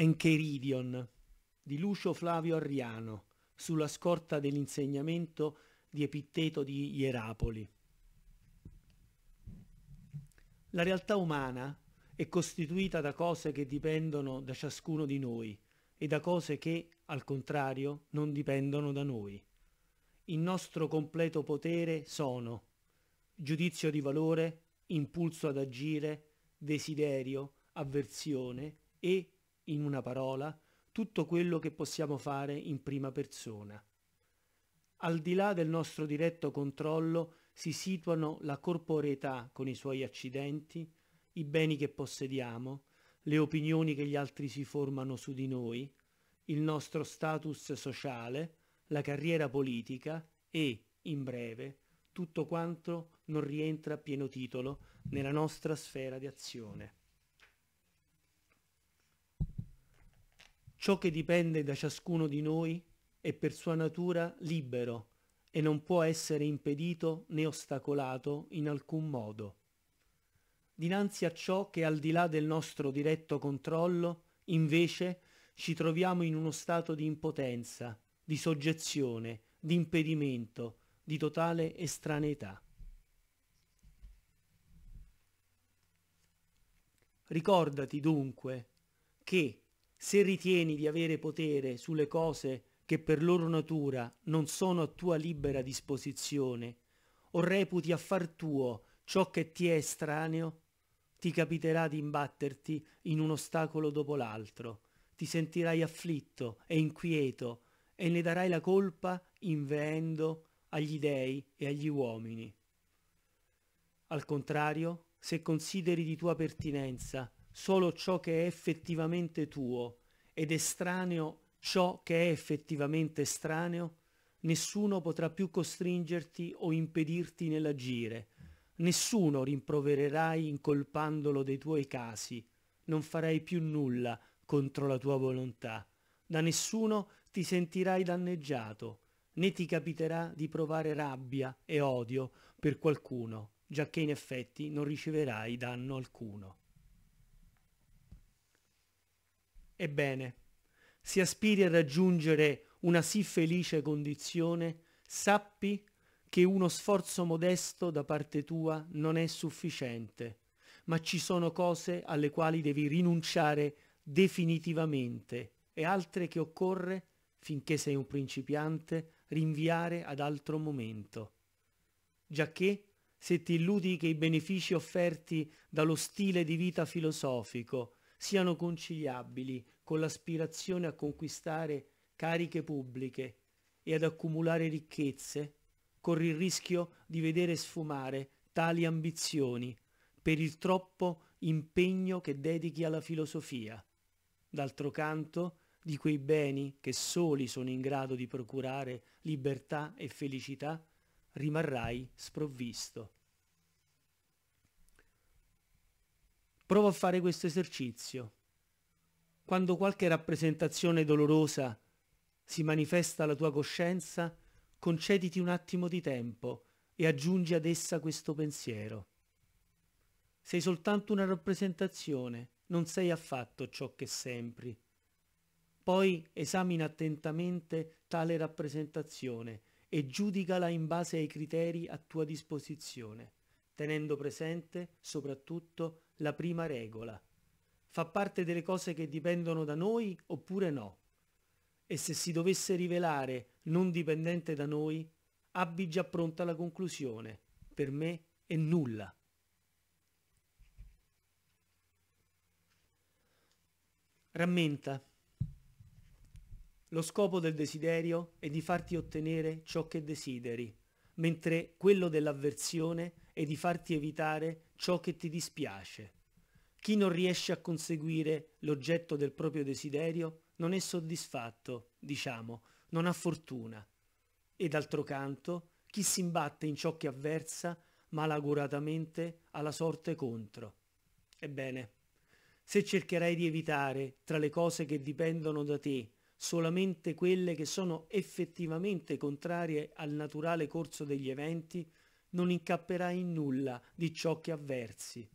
Encheridion di Lucio Flavio Arriano sulla scorta dell'insegnamento di Epitteto di Ierapoli. La realtà umana è costituita da cose che dipendono da ciascuno di noi e da cose che, al contrario, non dipendono da noi. Il nostro completo potere sono giudizio di valore, impulso ad agire, desiderio, avversione e in una parola, tutto quello che possiamo fare in prima persona. Al di là del nostro diretto controllo si situano la corporeità con i suoi accidenti, i beni che possediamo, le opinioni che gli altri si formano su di noi, il nostro status sociale, la carriera politica e, in breve, tutto quanto non rientra a pieno titolo nella nostra sfera di azione. Ciò che dipende da ciascuno di noi è per sua natura libero e non può essere impedito né ostacolato in alcun modo. Dinanzi a ciò che al di là del nostro diretto controllo, invece, ci troviamo in uno stato di impotenza, di soggezione, di impedimento, di totale estraneità. Ricordati dunque che se ritieni di avere potere sulle cose che per loro natura non sono a tua libera disposizione, o reputi a far tuo ciò che ti è estraneo, ti capiterà di imbatterti in un ostacolo dopo l'altro, ti sentirai afflitto e inquieto e ne darai la colpa inveendo agli dèi e agli uomini. Al contrario, se consideri di tua pertinenza solo ciò che è effettivamente tuo ed estraneo ciò che è effettivamente estraneo, nessuno potrà più costringerti o impedirti nell'agire, nessuno rimprovererai incolpandolo dei tuoi casi, non farai più nulla contro la tua volontà, da nessuno ti sentirai danneggiato, né ti capiterà di provare rabbia e odio per qualcuno, giacché in effetti non riceverai danno alcuno. Ebbene, se aspiri a raggiungere una sì felice condizione, sappi che uno sforzo modesto da parte tua non è sufficiente, ma ci sono cose alle quali devi rinunciare definitivamente e altre che occorre, finché sei un principiante, rinviare ad altro momento. Giacché se ti illudi che i benefici offerti dallo stile di vita filosofico siano conciliabili con l'aspirazione a conquistare cariche pubbliche e ad accumulare ricchezze, corri il rischio di vedere sfumare tali ambizioni per il troppo impegno che dedichi alla filosofia. D'altro canto, di quei beni che soli sono in grado di procurare libertà e felicità, rimarrai sprovvisto. Provo a fare questo esercizio. Quando qualche rappresentazione dolorosa si manifesta alla tua coscienza, concediti un attimo di tempo e aggiungi ad essa questo pensiero. Sei soltanto una rappresentazione, non sei affatto ciò che sembri. Poi esamina attentamente tale rappresentazione e giudicala in base ai criteri a tua disposizione, tenendo presente soprattutto la prima regola. Fa parte delle cose che dipendono da noi oppure no? E se si dovesse rivelare non dipendente da noi, abbi già pronta la conclusione. Per me è nulla. Rammenta. Lo scopo del desiderio è di farti ottenere ciò che desideri mentre quello dell'avversione è di farti evitare ciò che ti dispiace. Chi non riesce a conseguire l'oggetto del proprio desiderio non è soddisfatto, diciamo, non ha fortuna. E d'altro canto, chi si imbatte in ciò che avversa, malaguratamente ha la sorte contro. Ebbene, se cercherai di evitare tra le cose che dipendono da te solamente quelle che sono effettivamente contrarie al naturale corso degli eventi, non incapperai in nulla di ciò che avversi.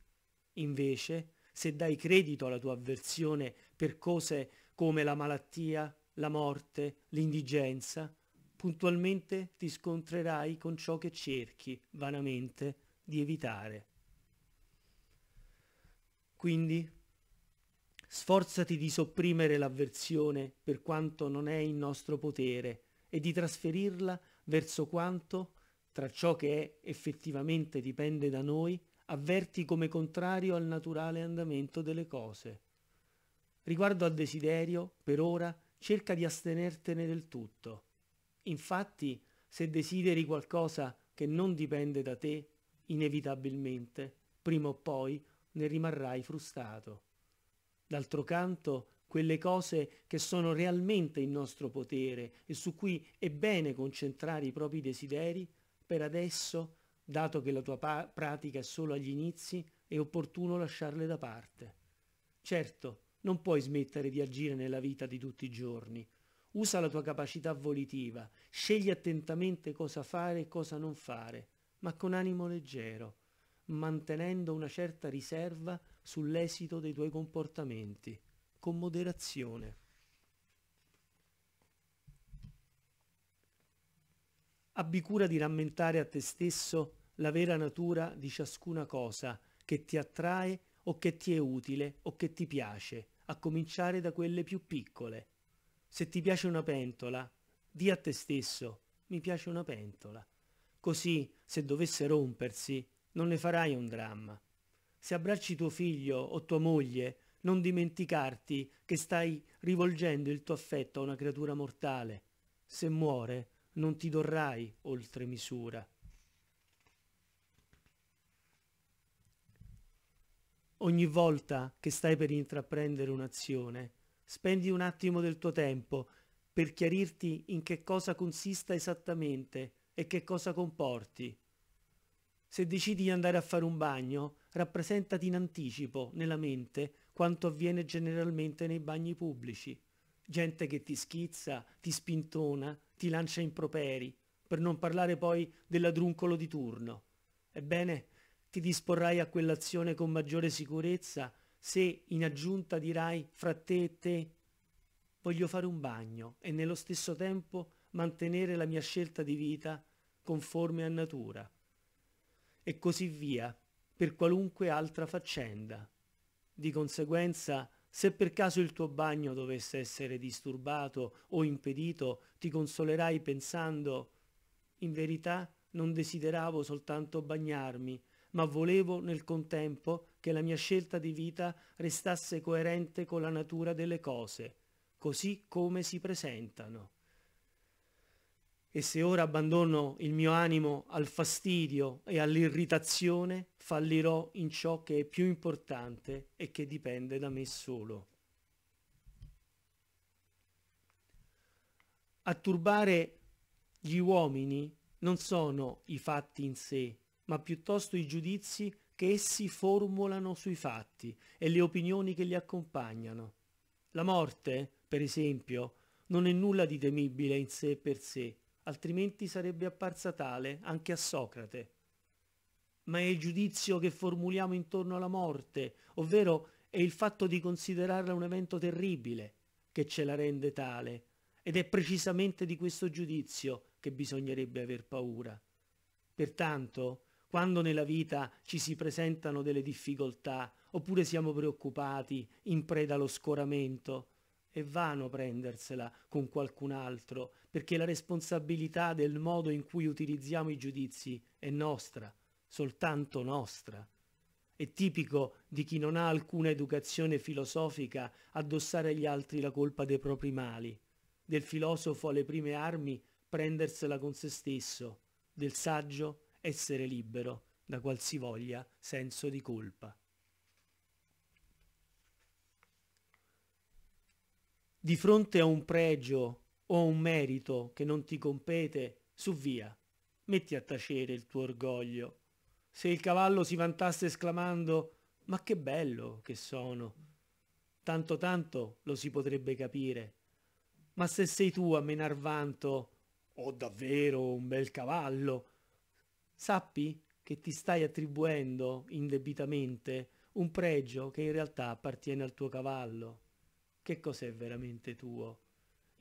Invece, se dai credito alla tua avversione per cose come la malattia, la morte, l'indigenza, puntualmente ti scontrerai con ciò che cerchi vanamente di evitare. Quindi Sforzati di sopprimere l'avversione per quanto non è in nostro potere e di trasferirla verso quanto, tra ciò che è effettivamente dipende da noi, avverti come contrario al naturale andamento delle cose. Riguardo al desiderio, per ora, cerca di astenertene del tutto. Infatti, se desideri qualcosa che non dipende da te, inevitabilmente, prima o poi, ne rimarrai frustato. D'altro canto, quelle cose che sono realmente in nostro potere e su cui è bene concentrare i propri desideri, per adesso, dato che la tua pratica è solo agli inizi, è opportuno lasciarle da parte. Certo, non puoi smettere di agire nella vita di tutti i giorni. Usa la tua capacità volitiva, scegli attentamente cosa fare e cosa non fare, ma con animo leggero, mantenendo una certa riserva sull'esito dei tuoi comportamenti, con moderazione. Abbi cura di rammentare a te stesso la vera natura di ciascuna cosa che ti attrae o che ti è utile o che ti piace, a cominciare da quelle più piccole. Se ti piace una pentola, di a te stesso, mi piace una pentola. Così, se dovesse rompersi, non ne farai un dramma. Se abbracci tuo figlio o tua moglie, non dimenticarti che stai rivolgendo il tuo affetto a una creatura mortale. Se muore, non ti dorrai oltre misura. Ogni volta che stai per intraprendere un'azione, spendi un attimo del tuo tempo per chiarirti in che cosa consista esattamente e che cosa comporti. Se decidi di andare a fare un bagno, rappresentati in anticipo nella mente quanto avviene generalmente nei bagni pubblici. Gente che ti schizza, ti spintona, ti lancia improperi, per non parlare poi dell'adruncolo di turno. Ebbene, ti disporrai a quell'azione con maggiore sicurezza se in aggiunta dirai fra te e te voglio fare un bagno e nello stesso tempo mantenere la mia scelta di vita conforme a natura. E così via per qualunque altra faccenda. Di conseguenza, se per caso il tuo bagno dovesse essere disturbato o impedito, ti consolerai pensando in verità non desideravo soltanto bagnarmi, ma volevo nel contempo che la mia scelta di vita restasse coerente con la natura delle cose, così come si presentano e se ora abbandono il mio animo al fastidio e all'irritazione, fallirò in ciò che è più importante e che dipende da me solo. A turbare gli uomini non sono i fatti in sé, ma piuttosto i giudizi che essi formulano sui fatti e le opinioni che li accompagnano. La morte, per esempio, non è nulla di temibile in sé per sé, altrimenti sarebbe apparsa tale anche a Socrate. Ma è il giudizio che formuliamo intorno alla morte, ovvero è il fatto di considerarla un evento terribile che ce la rende tale, ed è precisamente di questo giudizio che bisognerebbe aver paura. Pertanto, quando nella vita ci si presentano delle difficoltà, oppure siamo preoccupati, in preda allo scoramento, è vano prendersela con qualcun altro, perché la responsabilità del modo in cui utilizziamo i giudizi è nostra, soltanto nostra. È tipico di chi non ha alcuna educazione filosofica addossare agli altri la colpa dei propri mali, del filosofo alle prime armi prendersela con se stesso, del saggio essere libero da qualsivoglia senso di colpa. Di fronte a un pregio o un merito che non ti compete, su via, metti a tacere il tuo orgoglio. Se il cavallo si vantasse esclamando ma che bello che sono, tanto tanto lo si potrebbe capire. Ma se sei tu a menar vanto, ho davvero un bel cavallo, sappi che ti stai attribuendo indebitamente un pregio che in realtà appartiene al tuo cavallo. Che cos'è veramente tuo?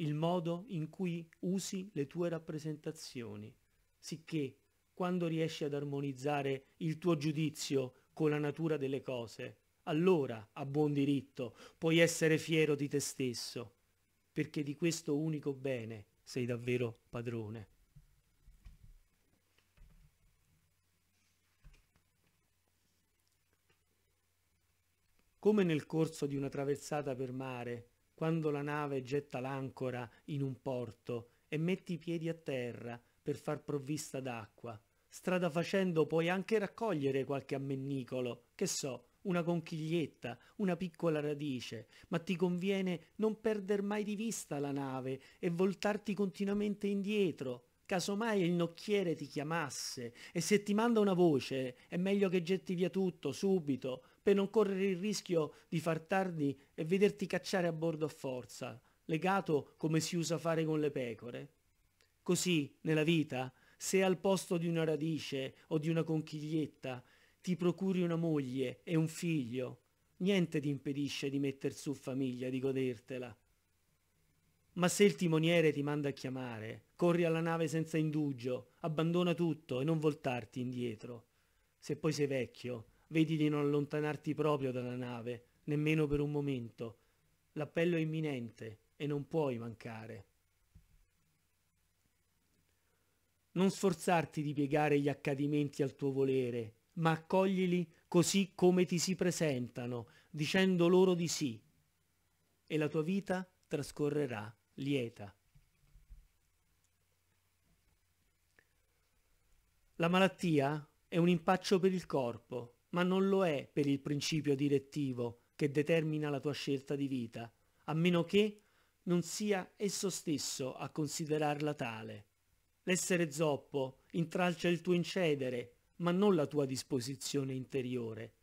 il modo in cui usi le tue rappresentazioni, sicché quando riesci ad armonizzare il tuo giudizio con la natura delle cose, allora, a buon diritto, puoi essere fiero di te stesso, perché di questo unico bene sei davvero padrone. Come nel corso di una traversata per mare quando la nave getta l'ancora in un porto e metti i piedi a terra per far provvista d'acqua. Strada facendo puoi anche raccogliere qualche ammennicolo, che so, una conchiglietta, una piccola radice, ma ti conviene non perder mai di vista la nave e voltarti continuamente indietro. Casomai il nocchiere ti chiamasse e se ti manda una voce è meglio che getti via tutto subito per non correre il rischio di far tardi e vederti cacciare a bordo a forza, legato come si usa fare con le pecore. Così, nella vita, se al posto di una radice o di una conchiglietta ti procuri una moglie e un figlio, niente ti impedisce di metter su famiglia, di godertela. Ma se il timoniere ti manda a chiamare, corri alla nave senza indugio, abbandona tutto e non voltarti indietro. Se poi sei vecchio, Vedi di non allontanarti proprio dalla nave, nemmeno per un momento. L'appello è imminente e non puoi mancare. Non sforzarti di piegare gli accadimenti al tuo volere, ma accoglili così come ti si presentano, dicendo loro di sì, e la tua vita trascorrerà lieta. La malattia è un impaccio per il corpo, ma non lo è per il principio direttivo che determina la tua scelta di vita, a meno che non sia esso stesso a considerarla tale. L'essere zoppo intralcia il tuo incedere, ma non la tua disposizione interiore.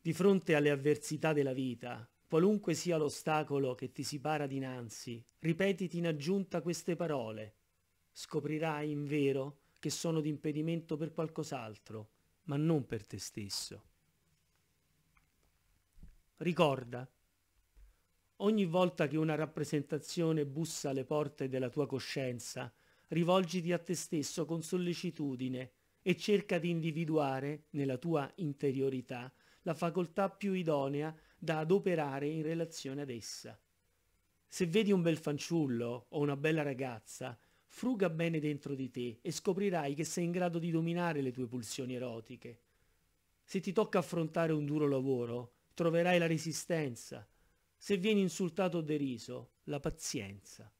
Di fronte alle avversità della vita, qualunque sia l'ostacolo che ti si para dinanzi, ripetiti in aggiunta queste parole. Scoprirai, in vero che sono d'impedimento per qualcos'altro, ma non per te stesso. Ricorda, ogni volta che una rappresentazione bussa alle porte della tua coscienza, rivolgiti a te stesso con sollecitudine e cerca di individuare nella tua interiorità la facoltà più idonea da adoperare in relazione ad essa. Se vedi un bel fanciullo o una bella ragazza, Fruga bene dentro di te e scoprirai che sei in grado di dominare le tue pulsioni erotiche. Se ti tocca affrontare un duro lavoro, troverai la resistenza. Se vieni insultato o deriso, la pazienza.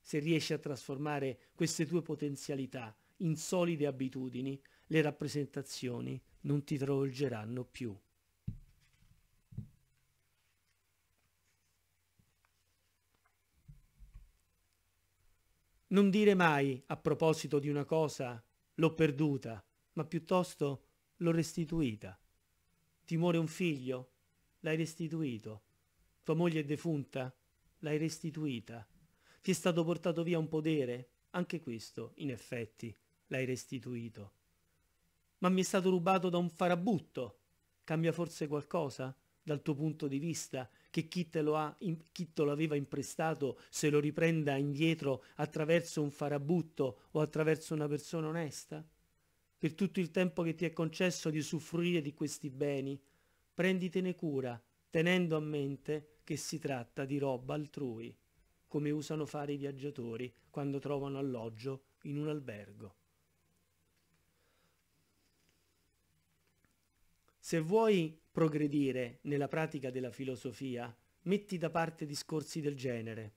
Se riesci a trasformare queste tue potenzialità in solide abitudini, le rappresentazioni non ti travolgeranno più. Non dire mai, a proposito di una cosa, l'ho perduta, ma piuttosto l'ho restituita. Ti muore un figlio? L'hai restituito. Tua moglie è defunta? L'hai restituita. Ti è stato portato via un podere? Anche questo, in effetti, l'hai restituito. Ma mi è stato rubato da un farabutto? Cambia forse qualcosa dal tuo punto di vista che chi te lo, ha, in, chi te lo aveva imprestato se lo riprenda indietro attraverso un farabutto o attraverso una persona onesta? Per tutto il tempo che ti è concesso di usufruire di questi beni, prenditene cura, tenendo a mente che si tratta di roba altrui, come usano fare i viaggiatori quando trovano alloggio in un albergo. Se vuoi progredire nella pratica della filosofia, metti da parte discorsi del genere.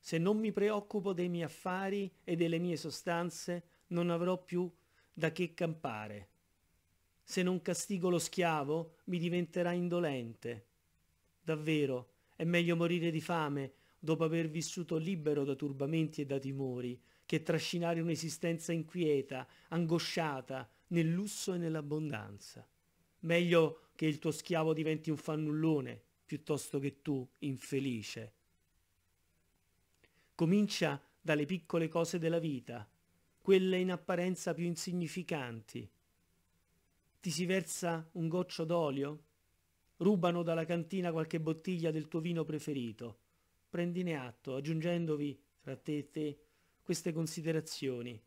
Se non mi preoccupo dei miei affari e delle mie sostanze, non avrò più da che campare. Se non castigo lo schiavo, mi diventerà indolente. Davvero, è meglio morire di fame dopo aver vissuto libero da turbamenti e da timori, che trascinare un'esistenza inquieta, angosciata, nel lusso e nell'abbondanza. Meglio che il tuo schiavo diventi un fannullone piuttosto che tu infelice. Comincia dalle piccole cose della vita, quelle in apparenza più insignificanti. Ti si versa un goccio d'olio? Rubano dalla cantina qualche bottiglia del tuo vino preferito. Prendine atto, aggiungendovi, fra te e te, queste considerazioni.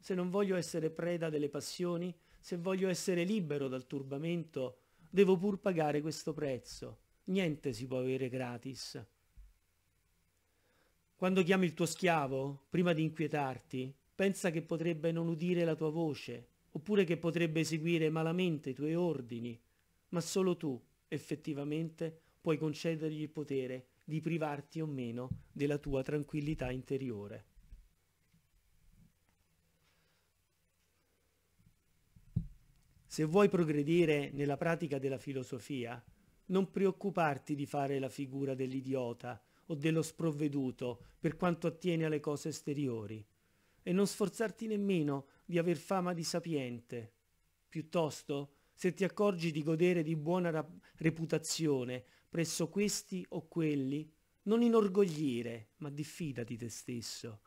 Se non voglio essere preda delle passioni, se voglio essere libero dal turbamento, devo pur pagare questo prezzo. Niente si può avere gratis. Quando chiami il tuo schiavo, prima di inquietarti, pensa che potrebbe non udire la tua voce, oppure che potrebbe eseguire malamente i tuoi ordini, ma solo tu, effettivamente, puoi concedergli il potere di privarti o meno della tua tranquillità interiore. Se vuoi progredire nella pratica della filosofia, non preoccuparti di fare la figura dell'idiota o dello sprovveduto per quanto attiene alle cose esteriori, e non sforzarti nemmeno di aver fama di sapiente. Piuttosto, se ti accorgi di godere di buona reputazione presso questi o quelli, non inorgoglire, ma diffida di te stesso.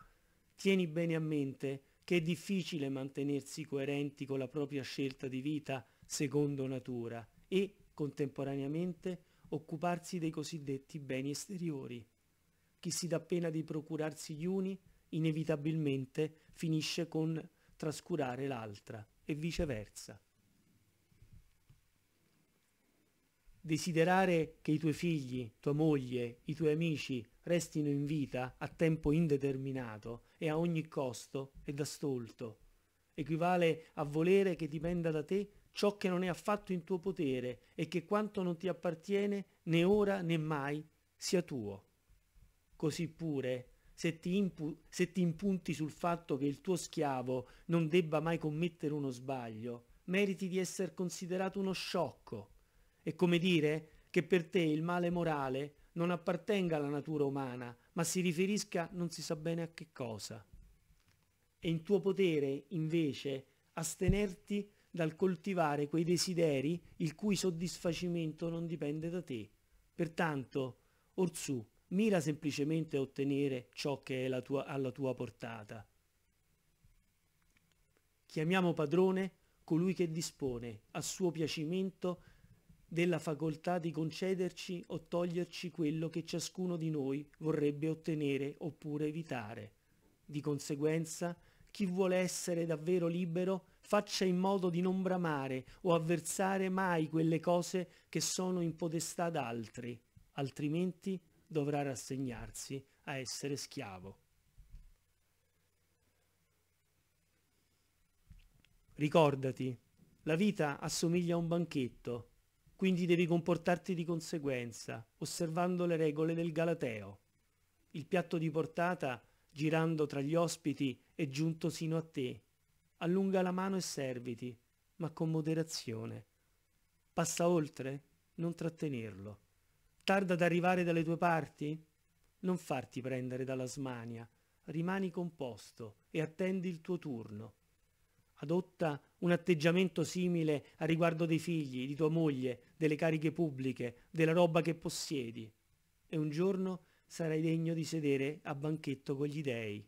Tieni bene a mente che è difficile mantenersi coerenti con la propria scelta di vita secondo natura e, contemporaneamente, occuparsi dei cosiddetti beni esteriori. Chi si dà pena di procurarsi gli uni, inevitabilmente finisce con trascurare l'altra e viceversa. Desiderare che i tuoi figli, tua moglie, i tuoi amici restino in vita a tempo indeterminato e a ogni costo è da stolto. Equivale a volere che dipenda da te ciò che non è affatto in tuo potere e che quanto non ti appartiene né ora né mai sia tuo. Così pure, se ti, impu- se ti impunti sul fatto che il tuo schiavo non debba mai commettere uno sbaglio, meriti di essere considerato uno sciocco è come dire che per te il male morale non appartenga alla natura umana, ma si riferisca non si sa bene a che cosa. È in tuo potere, invece, astenerti dal coltivare quei desideri il cui soddisfacimento non dipende da te. Pertanto, Orsù, mira semplicemente a ottenere ciò che è tua, alla tua portata. Chiamiamo padrone colui che dispone a suo piacimento della facoltà di concederci o toglierci quello che ciascuno di noi vorrebbe ottenere oppure evitare. Di conseguenza, chi vuole essere davvero libero faccia in modo di non bramare o avversare mai quelle cose che sono in potestà d'altri, altrimenti dovrà rassegnarsi a essere schiavo. Ricordati, la vita assomiglia a un banchetto quindi devi comportarti di conseguenza, osservando le regole del Galateo. Il piatto di portata, girando tra gli ospiti, è giunto sino a te. Allunga la mano e serviti, ma con moderazione. Passa oltre? Non trattenerlo. Tarda ad arrivare dalle tue parti? Non farti prendere dalla smania. Rimani composto e attendi il tuo turno. Adotta un atteggiamento simile a riguardo dei figli, di tua moglie, delle cariche pubbliche, della roba che possiedi, e un giorno sarai degno di sedere a banchetto con gli dèi.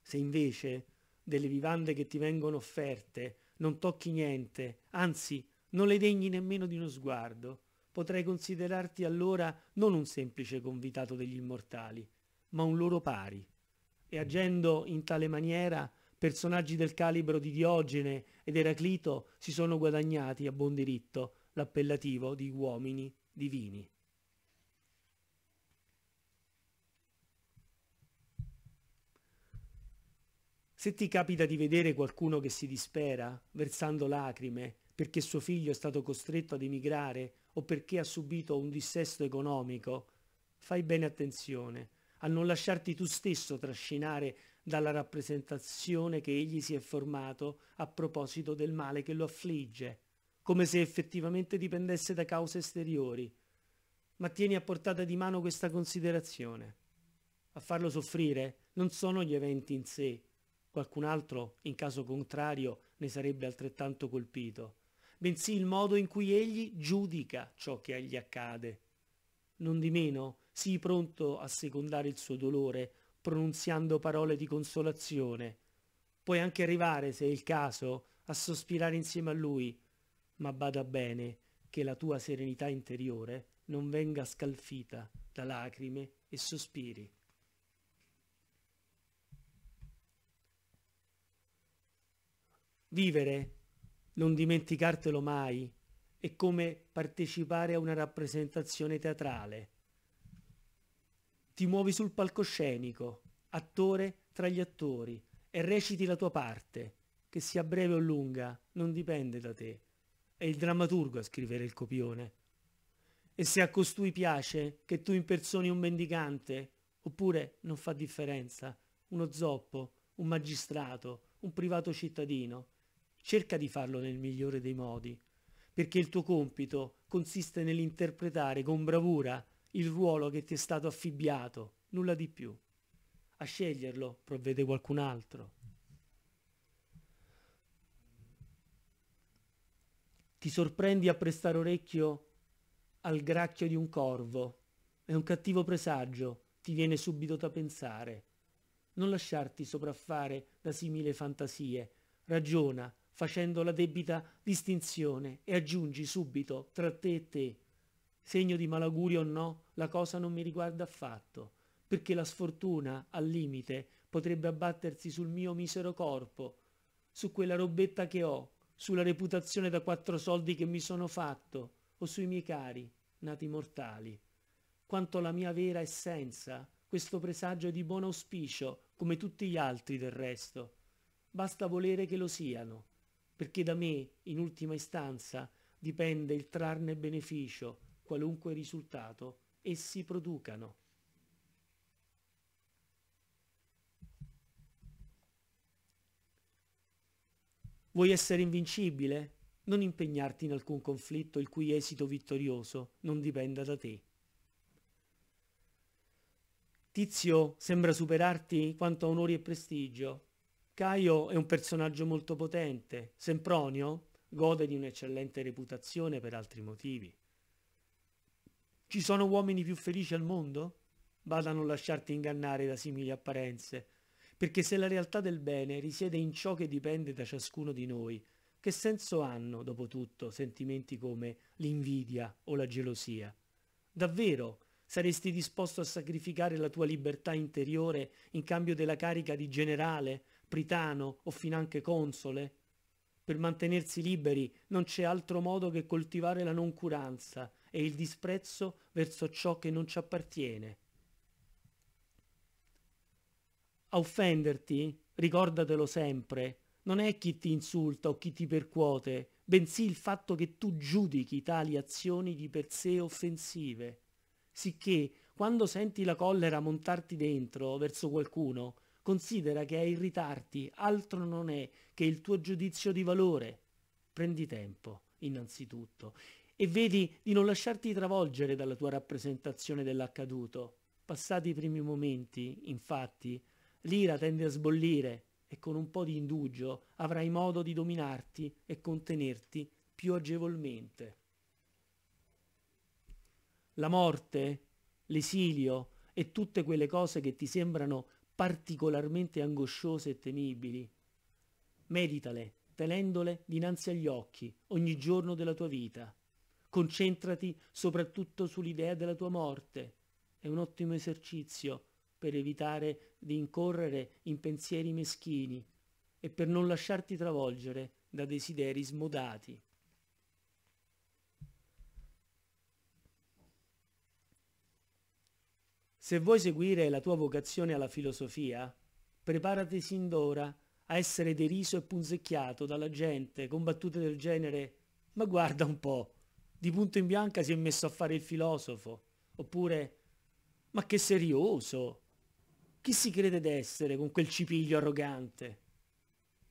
Se invece delle vivande che ti vengono offerte non tocchi niente, anzi non le degni nemmeno di uno sguardo, potrai considerarti allora non un semplice convitato degli immortali, ma un loro pari. E agendo in tale maniera Personaggi del calibro di Diogene ed Eraclito si sono guadagnati a buon diritto l'appellativo di uomini divini. Se ti capita di vedere qualcuno che si dispera, versando lacrime, perché suo figlio è stato costretto ad emigrare o perché ha subito un dissesto economico, fai bene attenzione a non lasciarti tu stesso trascinare dalla rappresentazione che egli si è formato a proposito del male che lo affligge, come se effettivamente dipendesse da cause esteriori. Ma tieni a portata di mano questa considerazione. A farlo soffrire non sono gli eventi in sé, qualcun altro, in caso contrario, ne sarebbe altrettanto colpito, bensì il modo in cui egli giudica ciò che gli accade. Non di meno, sii pronto a secondare il suo dolore pronunziando parole di consolazione. Puoi anche arrivare, se è il caso, a sospirare insieme a lui, ma bada bene che la tua serenità interiore non venga scalfita da lacrime e sospiri. Vivere, non dimenticartelo mai, è come partecipare a una rappresentazione teatrale ti muovi sul palcoscenico, attore tra gli attori, e reciti la tua parte, che sia breve o lunga, non dipende da te. È il drammaturgo a scrivere il copione. E se a costui piace che tu impersoni un mendicante, oppure non fa differenza, uno zoppo, un magistrato, un privato cittadino, cerca di farlo nel migliore dei modi, perché il tuo compito consiste nell'interpretare con bravura il ruolo che ti è stato affibbiato, nulla di più. A sceglierlo provvede qualcun altro. Ti sorprendi a prestare orecchio al gracchio di un corvo. È un cattivo presagio, ti viene subito da pensare. Non lasciarti sopraffare da simili fantasie. Ragiona, facendo la debita distinzione e aggiungi subito tra te e te segno di malaugurio o no, la cosa non mi riguarda affatto, perché la sfortuna, al limite, potrebbe abbattersi sul mio misero corpo, su quella robetta che ho, sulla reputazione da quattro soldi che mi sono fatto, o sui miei cari, nati mortali. Quanto alla mia vera essenza, questo presagio è di buon auspicio, come tutti gli altri del resto. Basta volere che lo siano, perché da me, in ultima istanza, dipende il trarne beneficio, qualunque risultato essi producano. Vuoi essere invincibile? Non impegnarti in alcun conflitto il cui esito vittorioso non dipenda da te. Tizio sembra superarti quanto a onori e prestigio. Caio è un personaggio molto potente. Sempronio gode di un'eccellente reputazione per altri motivi. Ci sono uomini più felici al mondo? Bada a non lasciarti ingannare da simili apparenze, perché se la realtà del bene risiede in ciò che dipende da ciascuno di noi, che senso hanno, dopo tutto, sentimenti come l'invidia o la gelosia? Davvero saresti disposto a sacrificare la tua libertà interiore in cambio della carica di generale, pritano o finanche console? Per mantenersi liberi non c'è altro modo che coltivare la noncuranza, e il disprezzo verso ciò che non ci appartiene. A offenderti, ricordatelo sempre, non è chi ti insulta o chi ti percuote, bensì il fatto che tu giudichi tali azioni di per sé offensive, sicché quando senti la collera montarti dentro verso qualcuno, considera che a irritarti, altro non è che il tuo giudizio di valore. Prendi tempo, innanzitutto, e vedi di non lasciarti travolgere dalla tua rappresentazione dell'accaduto. Passati i primi momenti, infatti, l'ira tende a sbollire e con un po' di indugio avrai modo di dominarti e contenerti più agevolmente. La morte, l'esilio e tutte quelle cose che ti sembrano particolarmente angosciose e temibili. Meditale, tenendole dinanzi agli occhi ogni giorno della tua vita Concentrati soprattutto sull'idea della tua morte. È un ottimo esercizio per evitare di incorrere in pensieri meschini e per non lasciarti travolgere da desideri smodati. Se vuoi seguire la tua vocazione alla filosofia, preparati sin d'ora a essere deriso e punzecchiato dalla gente con battute del genere ma guarda un po', di punto in bianca si è messo a fare il filosofo, oppure ma che serioso, chi si crede d'essere con quel cipiglio arrogante?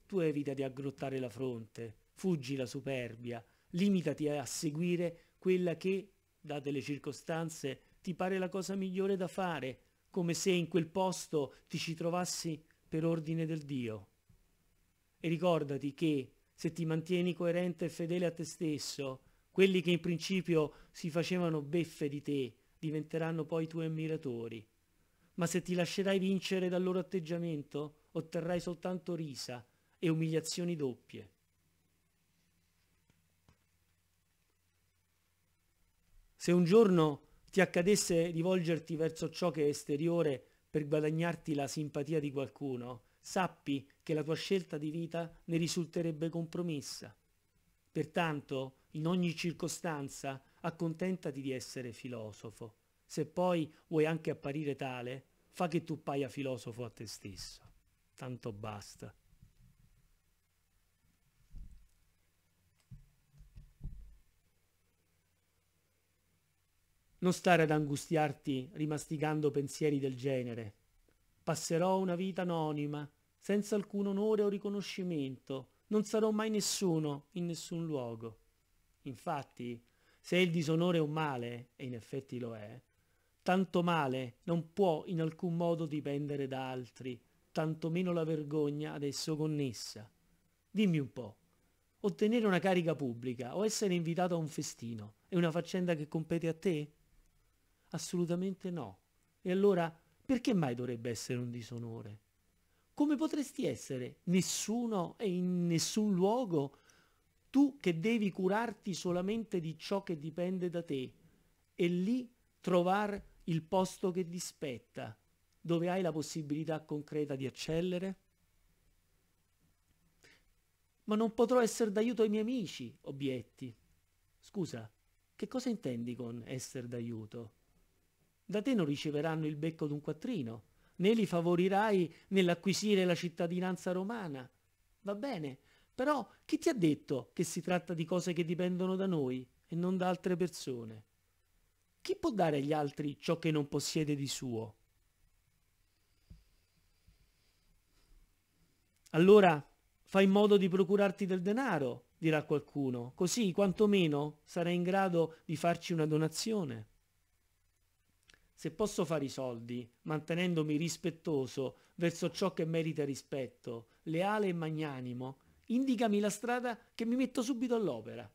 Tu evita di aggrottare la fronte, fuggi la superbia, limitati a seguire quella che, date le circostanze, ti pare la cosa migliore da fare, come se in quel posto ti ci trovassi per ordine del Dio. E ricordati che, se ti mantieni coerente e fedele a te stesso, quelli che in principio si facevano beffe di te diventeranno poi tuoi ammiratori. Ma se ti lascerai vincere dal loro atteggiamento, otterrai soltanto risa e umiliazioni doppie. Se un giorno ti accadesse di volgerti verso ciò che è esteriore per guadagnarti la simpatia di qualcuno, sappi che la tua scelta di vita ne risulterebbe compromessa. Pertanto, in ogni circostanza, accontentati di essere filosofo. Se poi vuoi anche apparire tale, fa che tu paia filosofo a te stesso. Tanto basta. Non stare ad angustiarti rimasticando pensieri del genere. Passerò una vita anonima, senza alcun onore o riconoscimento. Non sarò mai nessuno in nessun luogo. Infatti, se il disonore è un male, e in effetti lo è, tanto male non può in alcun modo dipendere da altri, tantomeno la vergogna ad esso connessa. Dimmi un po', ottenere una carica pubblica o essere invitato a un festino è una faccenda che compete a te? Assolutamente no. E allora perché mai dovrebbe essere un disonore? Come potresti essere nessuno e in nessun luogo tu che devi curarti solamente di ciò che dipende da te e lì trovare il posto che dispetta, dove hai la possibilità concreta di eccellere? Ma non potrò essere d'aiuto ai miei amici, obietti. Scusa, che cosa intendi con essere d'aiuto? Da te non riceveranno il becco d'un quattrino, né li favorirai nell'acquisire la cittadinanza romana. Va bene, però chi ti ha detto che si tratta di cose che dipendono da noi e non da altre persone? Chi può dare agli altri ciò che non possiede di suo? Allora fai in modo di procurarti del denaro, dirà qualcuno, così quantomeno sarai in grado di farci una donazione. Se posso fare i soldi, mantenendomi rispettoso verso ciò che merita rispetto, leale e magnanimo, indicami la strada che mi metto subito all'opera.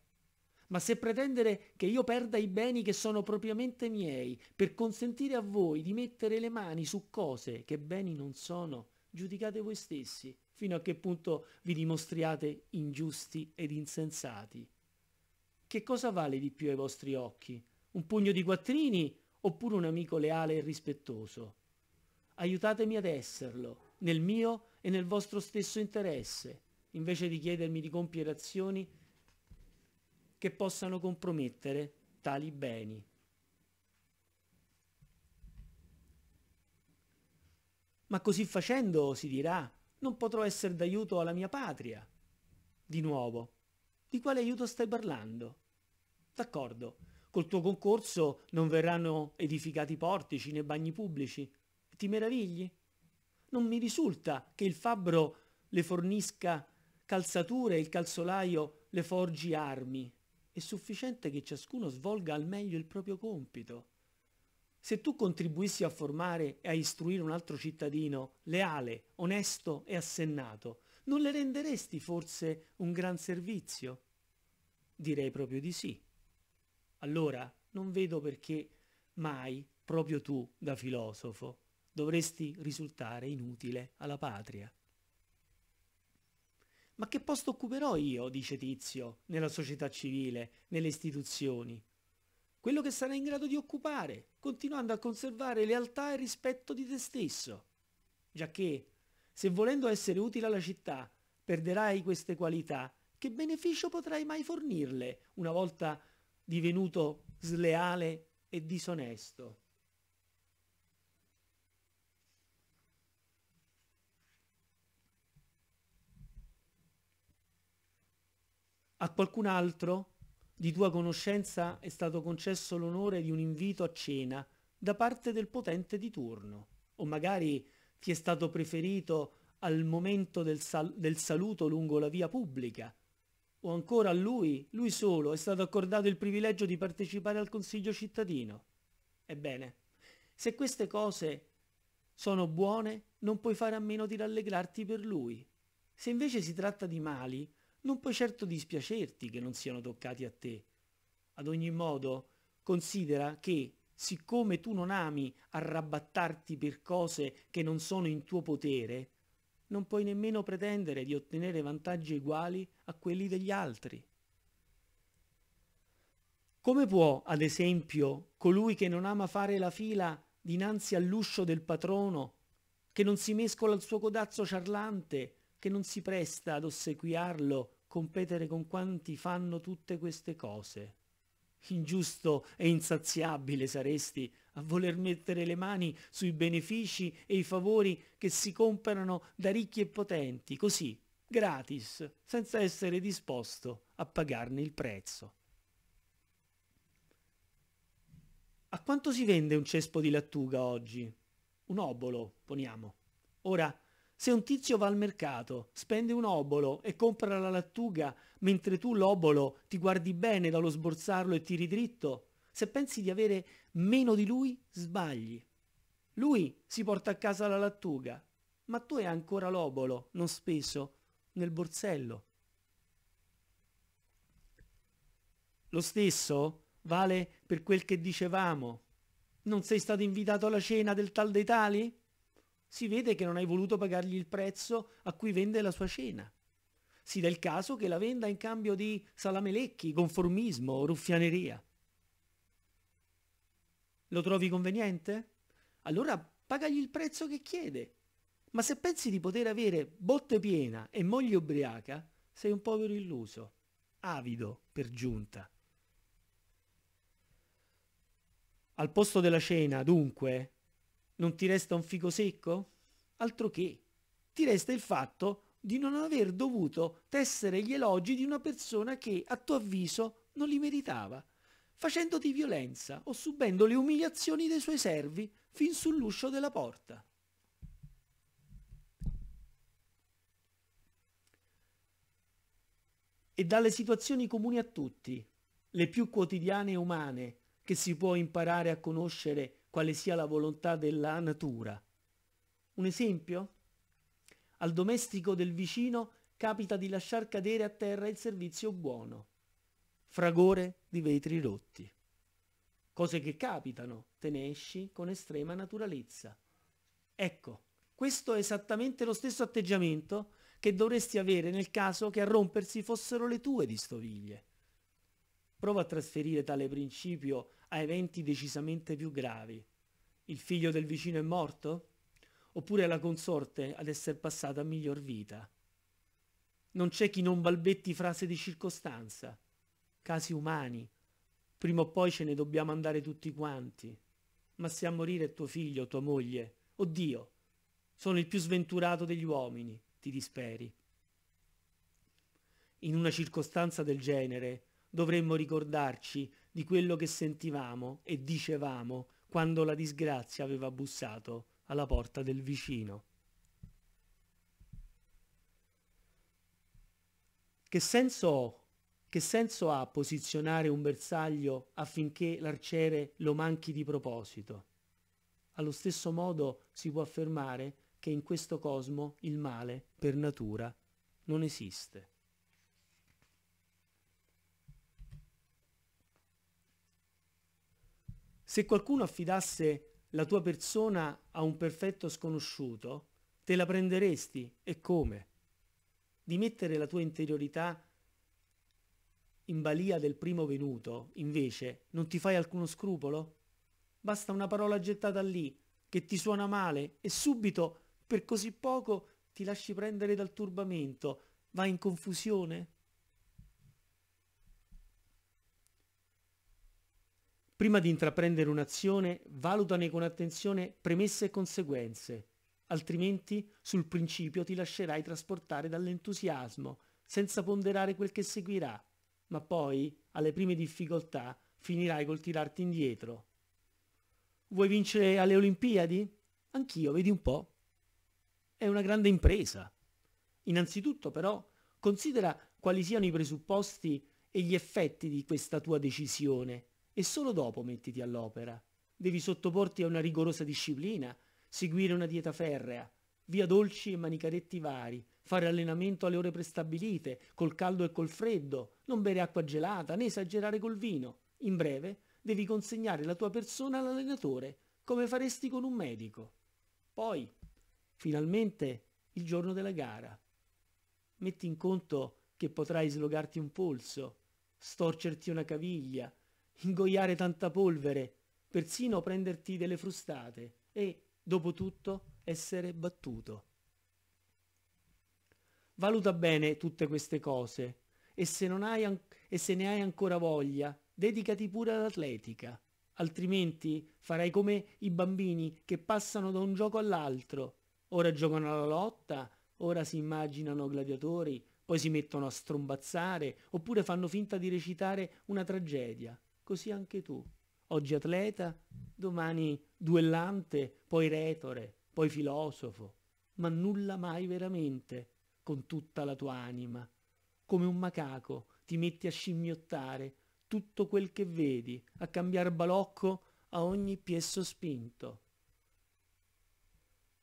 Ma se pretendere che io perda i beni che sono propriamente miei per consentire a voi di mettere le mani su cose che beni non sono, giudicate voi stessi fino a che punto vi dimostriate ingiusti ed insensati. Che cosa vale di più ai vostri occhi? Un pugno di quattrini oppure un amico leale e rispettoso? Aiutatemi ad esserlo, nel mio e nel vostro stesso interesse invece di chiedermi di compiere azioni che possano compromettere tali beni. Ma così facendo, si dirà, non potrò essere d'aiuto alla mia patria. Di nuovo, di quale aiuto stai parlando? D'accordo, col tuo concorso non verranno edificati portici né bagni pubblici. Ti meravigli? Non mi risulta che il fabbro le fornisca calzature e il calzolaio le forgi armi. È sufficiente che ciascuno svolga al meglio il proprio compito. Se tu contribuissi a formare e a istruire un altro cittadino leale, onesto e assennato, non le renderesti forse un gran servizio? Direi proprio di sì. Allora non vedo perché mai proprio tu, da filosofo, dovresti risultare inutile alla patria. Ma che posto occuperò io, dice Tizio, nella società civile, nelle istituzioni? Quello che sarai in grado di occupare, continuando a conservare lealtà e rispetto di te stesso. Giacché, se volendo essere utile alla città, perderai queste qualità, che beneficio potrai mai fornirle una volta divenuto sleale e disonesto? A qualcun altro di tua conoscenza è stato concesso l'onore di un invito a cena da parte del potente di turno, o magari ti è stato preferito al momento del, sal del saluto lungo la via pubblica, o ancora a lui, lui solo, è stato accordato il privilegio di partecipare al Consiglio cittadino. Ebbene, se queste cose sono buone, non puoi fare a meno di rallegrarti per lui. Se invece si tratta di mali, non puoi certo dispiacerti che non siano toccati a te. Ad ogni modo, considera che, siccome tu non ami arrabattarti per cose che non sono in tuo potere, non puoi nemmeno pretendere di ottenere vantaggi uguali a quelli degli altri. Come può, ad esempio, colui che non ama fare la fila dinanzi all'uscio del patrono, che non si mescola al suo codazzo ciarlante, che non si presta ad ossequiarlo, competere con quanti fanno tutte queste cose. Ingiusto e insaziabile saresti a voler mettere le mani sui benefici e i favori che si comprano da ricchi e potenti, così, gratis, senza essere disposto a pagarne il prezzo. A quanto si vende un cespo di lattuga oggi? Un obolo, poniamo. Ora, se un tizio va al mercato, spende un obolo e compra la lattuga, mentre tu l'obolo ti guardi bene dallo sborsarlo e tiri dritto, se pensi di avere meno di lui, sbagli. Lui si porta a casa la lattuga, ma tu hai ancora l'obolo, non speso, nel borsello. Lo stesso vale per quel che dicevamo. Non sei stato invitato alla cena del tal dei tali? Si vede che non hai voluto pagargli il prezzo a cui vende la sua cena. Si dà il caso che la venda in cambio di salamelecchi, conformismo, ruffianeria. Lo trovi conveniente? Allora pagagli il prezzo che chiede. Ma se pensi di poter avere botte piena e moglie ubriaca, sei un povero illuso, avido per giunta. Al posto della cena, dunque, non ti resta un fico secco? Altro che. Ti resta il fatto di non aver dovuto tessere gli elogi di una persona che, a tuo avviso, non li meritava, facendoti violenza o subendo le umiliazioni dei suoi servi fin sull'uscio della porta. E dalle situazioni comuni a tutti, le più quotidiane e umane, che si può imparare a conoscere quale sia la volontà della natura. Un esempio? Al domestico del vicino capita di lasciar cadere a terra il servizio buono, fragore di vetri rotti. Cose che capitano, te ne esci con estrema naturalezza. Ecco, questo è esattamente lo stesso atteggiamento che dovresti avere nel caso che a rompersi fossero le tue distoviglie. Prova a trasferire tale principio a eventi decisamente più gravi. Il figlio del vicino è morto? Oppure la consorte ad essere passata a miglior vita? Non c'è chi non balbetti frase di circostanza, casi umani. Prima o poi ce ne dobbiamo andare tutti quanti. Ma se a morire è tuo figlio, tua moglie, oddio, sono il più sventurato degli uomini, ti disperi. In una circostanza del genere, dovremmo ricordarci di quello che sentivamo e dicevamo quando la disgrazia aveva bussato alla porta del vicino. Che senso Che senso ha posizionare un bersaglio affinché l'arciere lo manchi di proposito? Allo stesso modo si può affermare che in questo cosmo il male, per natura, non esiste. Se qualcuno affidasse la tua persona a un perfetto sconosciuto, te la prenderesti e come? Di mettere la tua interiorità in balia del primo venuto, invece, non ti fai alcuno scrupolo? Basta una parola gettata lì, che ti suona male, e subito, per così poco, ti lasci prendere dal turbamento, vai in confusione? Prima di intraprendere un'azione, valutane con attenzione premesse e conseguenze, altrimenti sul principio ti lascerai trasportare dall'entusiasmo, senza ponderare quel che seguirà, ma poi, alle prime difficoltà, finirai col tirarti indietro. Vuoi vincere alle Olimpiadi? Anch'io, vedi un po'. È una grande impresa. Innanzitutto, però, considera quali siano i presupposti e gli effetti di questa tua decisione e solo dopo mettiti all'opera. Devi sottoporti a una rigorosa disciplina, seguire una dieta ferrea, via dolci e manicaretti vari, fare allenamento alle ore prestabilite, col caldo e col freddo, non bere acqua gelata né esagerare col vino. In breve, devi consegnare la tua persona all'allenatore, come faresti con un medico. Poi, finalmente, il giorno della gara. Metti in conto che potrai slogarti un polso, storcerti una caviglia, ingoiare tanta polvere, persino prenderti delle frustate e, dopo tutto, essere battuto. Valuta bene tutte queste cose e se, e se ne hai ancora voglia, dedicati pure all'atletica, altrimenti farai come i bambini che passano da un gioco all'altro. Ora giocano alla lotta, ora si immaginano gladiatori, poi si mettono a strombazzare oppure fanno finta di recitare una tragedia così anche tu. Oggi atleta, domani duellante, poi retore, poi filosofo, ma nulla mai veramente, con tutta la tua anima. Come un macaco ti metti a scimmiottare tutto quel che vedi, a cambiar balocco a ogni piesso spinto.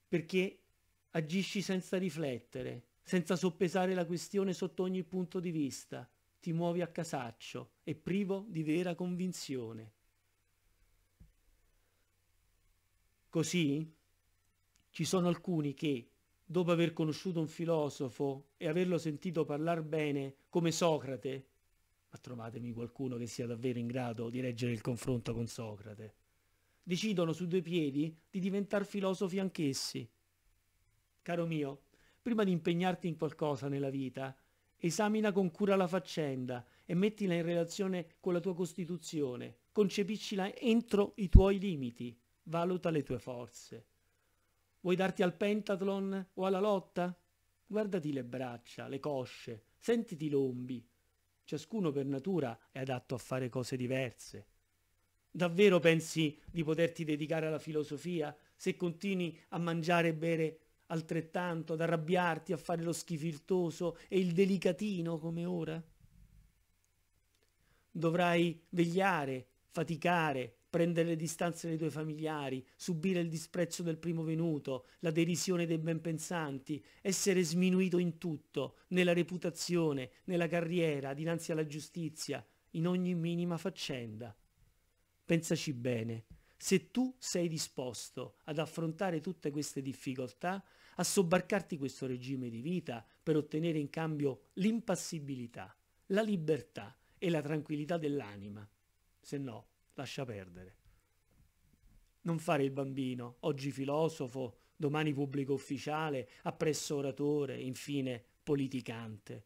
Perché agisci senza riflettere, senza soppesare la questione sotto ogni punto di vista, ti muovi a casaccio e privo di vera convinzione. Così ci sono alcuni che, dopo aver conosciuto un filosofo e averlo sentito parlare bene come Socrate, ma trovatemi qualcuno che sia davvero in grado di reggere il confronto con Socrate, decidono su due piedi di diventare filosofi anch'essi. Caro mio, prima di impegnarti in qualcosa nella vita, Esamina con cura la faccenda e mettila in relazione con la tua costituzione, concepiscila entro i tuoi limiti, valuta le tue forze. Vuoi darti al pentathlon o alla lotta? Guardati le braccia, le cosce, sentiti lombi. Ciascuno per natura è adatto a fare cose diverse. Davvero pensi di poterti dedicare alla filosofia se continui a mangiare e bere altrettanto, ad arrabbiarti, a fare lo schifiltoso e il delicatino come ora? Dovrai vegliare, faticare, prendere le distanze dai tuoi familiari, subire il disprezzo del primo venuto, la derisione dei ben pensanti, essere sminuito in tutto, nella reputazione, nella carriera, dinanzi alla giustizia, in ogni minima faccenda. Pensaci bene, se tu sei disposto ad affrontare tutte queste difficoltà, a sobbarcarti questo regime di vita per ottenere in cambio l'impassibilità, la libertà e la tranquillità dell'anima. Se no, lascia perdere. Non fare il bambino, oggi filosofo, domani pubblico ufficiale, appresso oratore, infine politicante.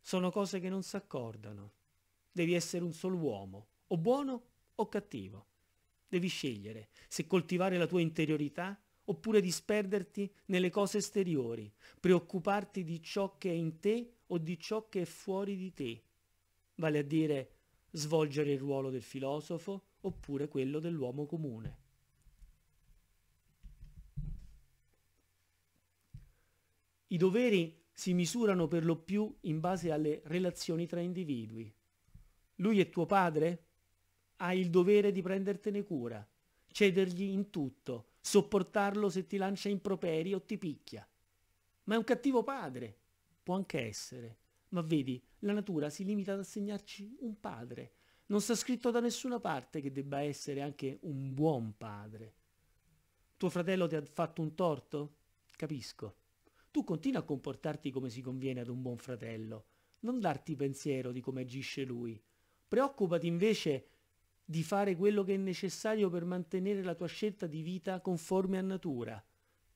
Sono cose che non s'accordano. Devi essere un solo uomo, o buono o cattivo. Devi scegliere se coltivare la tua interiorità oppure disperderti nelle cose esteriori, preoccuparti di ciò che è in te o di ciò che è fuori di te, vale a dire svolgere il ruolo del filosofo oppure quello dell'uomo comune. I doveri si misurano per lo più in base alle relazioni tra individui. Lui è tuo padre? hai il dovere di prendertene cura, cedergli in tutto, sopportarlo se ti lancia improperi o ti picchia. Ma è un cattivo padre, può anche essere, ma vedi, la natura si limita ad assegnarci un padre. Non sta scritto da nessuna parte che debba essere anche un buon padre. Tuo fratello ti ha fatto un torto? Capisco. Tu continua a comportarti come si conviene ad un buon fratello. Non darti pensiero di come agisce lui. Preoccupati invece di fare quello che è necessario per mantenere la tua scelta di vita conforme a natura,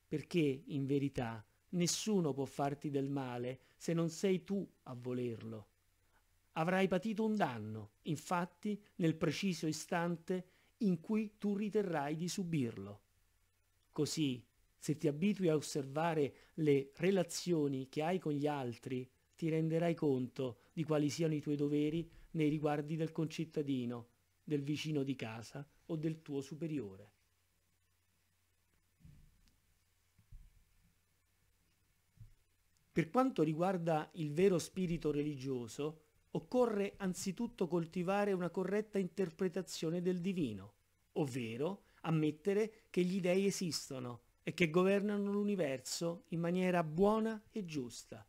perché in verità nessuno può farti del male se non sei tu a volerlo. Avrai patito un danno, infatti, nel preciso istante in cui tu riterrai di subirlo. Così, se ti abitui a osservare le relazioni che hai con gli altri, ti renderai conto di quali siano i tuoi doveri nei riguardi del concittadino del vicino di casa o del tuo superiore. Per quanto riguarda il vero spirito religioso, occorre anzitutto coltivare una corretta interpretazione del divino, ovvero ammettere che gli dei esistono e che governano l'universo in maniera buona e giusta.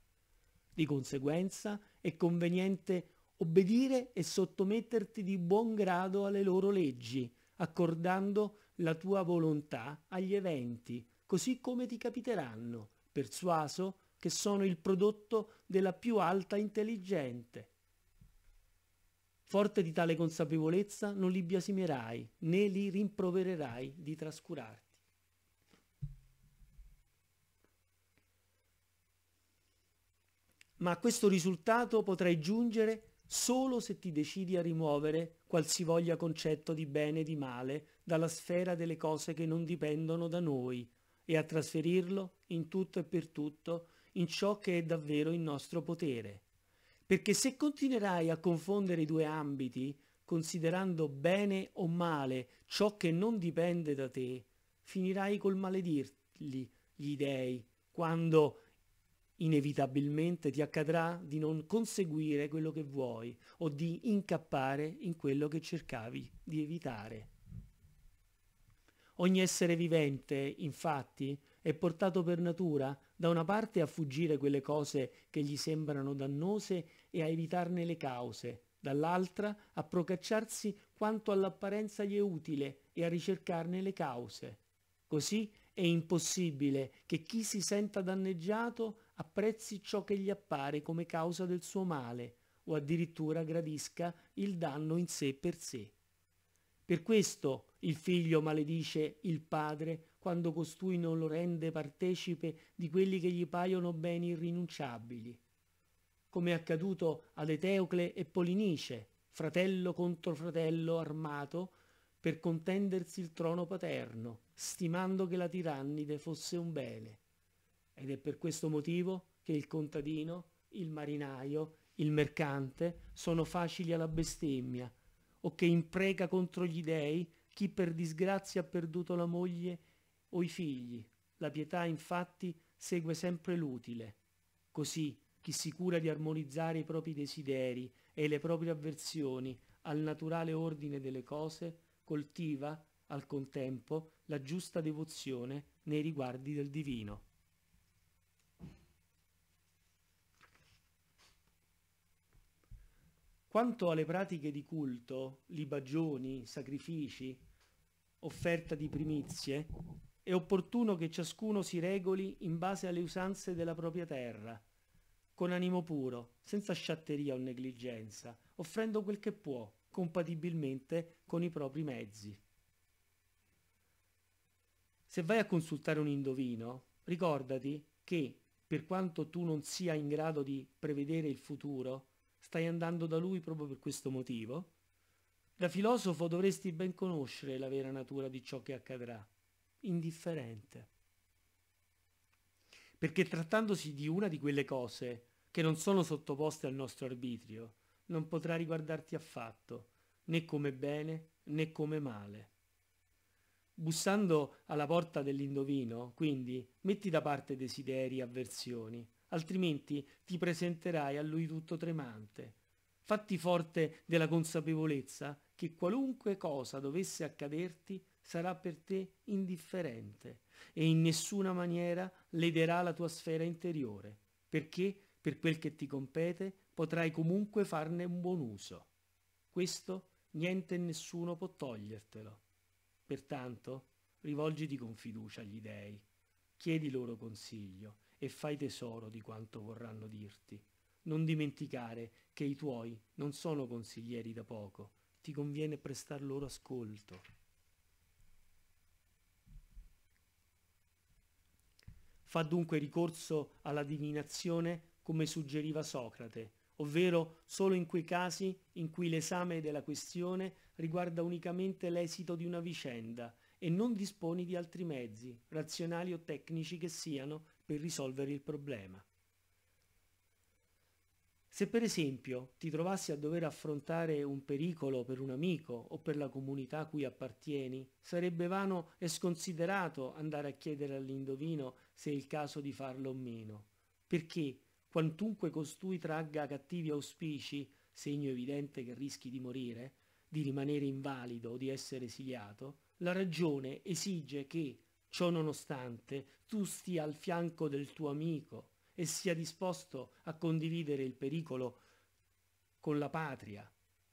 Di conseguenza è conveniente obbedire e sottometterti di buon grado alle loro leggi, accordando la tua volontà agli eventi, così come ti capiteranno, persuaso che sono il prodotto della più alta intelligente. Forte di tale consapevolezza non li biasimerai né li rimprovererai di trascurarti. Ma a questo risultato potrai giungere solo se ti decidi a rimuovere qualsivoglia concetto di bene e di male dalla sfera delle cose che non dipendono da noi e a trasferirlo in tutto e per tutto in ciò che è davvero in nostro potere. Perché se continuerai a confondere i due ambiti, considerando bene o male ciò che non dipende da te, finirai col maledirli gli dèi quando inevitabilmente ti accadrà di non conseguire quello che vuoi o di incappare in quello che cercavi di evitare. Ogni essere vivente, infatti, è portato per natura da una parte a fuggire quelle cose che gli sembrano dannose e a evitarne le cause, dall'altra a procacciarsi quanto all'apparenza gli è utile e a ricercarne le cause. Così è impossibile che chi si senta danneggiato apprezzi ciò che gli appare come causa del suo male o addirittura gradisca il danno in sé per sé. Per questo il figlio maledice il padre quando costui non lo rende partecipe di quelli che gli paiono beni irrinunciabili, come è accaduto ad Eteocle e Polinice, fratello contro fratello armato, per contendersi il trono paterno, stimando che la tirannide fosse un bene. Ed è per questo motivo che il contadino, il marinaio, il mercante sono facili alla bestemmia, o che impreca contro gli dèi chi per disgrazia ha perduto la moglie o i figli. La pietà infatti segue sempre l'utile. Così chi si cura di armonizzare i propri desideri e le proprie avversioni al naturale ordine delle cose, coltiva, al contempo, la giusta devozione nei riguardi del divino. Quanto alle pratiche di culto, libagioni, sacrifici, offerta di primizie, è opportuno che ciascuno si regoli in base alle usanze della propria terra, con animo puro, senza sciatteria o negligenza, offrendo quel che può, compatibilmente con i propri mezzi. Se vai a consultare un indovino, ricordati che, per quanto tu non sia in grado di prevedere il futuro, stai andando da lui proprio per questo motivo. Da filosofo dovresti ben conoscere la vera natura di ciò che accadrà, indifferente. Perché trattandosi di una di quelle cose che non sono sottoposte al nostro arbitrio, non potrà riguardarti affatto, né come bene né come male. Bussando alla porta dell'indovino, quindi, metti da parte desideri e avversioni, altrimenti ti presenterai a lui tutto tremante. Fatti forte della consapevolezza che qualunque cosa dovesse accaderti sarà per te indifferente e in nessuna maniera lederà la tua sfera interiore, perché per quel che ti compete potrai comunque farne un buon uso. Questo niente e nessuno può togliertelo. Pertanto rivolgiti con fiducia agli dei, chiedi loro consiglio e fai tesoro di quanto vorranno dirti. Non dimenticare che i tuoi non sono consiglieri da poco, ti conviene prestar loro ascolto. Fa dunque ricorso alla divinazione come suggeriva Socrate, ovvero solo in quei casi in cui l'esame della questione riguarda unicamente l'esito di una vicenda e non disponi di altri mezzi, razionali o tecnici che siano, per risolvere il problema. Se per esempio ti trovassi a dover affrontare un pericolo per un amico o per la comunità a cui appartieni, sarebbe vano e sconsiderato andare a chiedere all'indovino se è il caso di farlo o meno, perché quantunque costui tragga cattivi auspici, segno evidente che rischi di morire, di rimanere invalido o di essere esiliato, la ragione esige che, Ciò nonostante, tu stia al fianco del tuo amico e sia disposto a condividere il pericolo con la patria.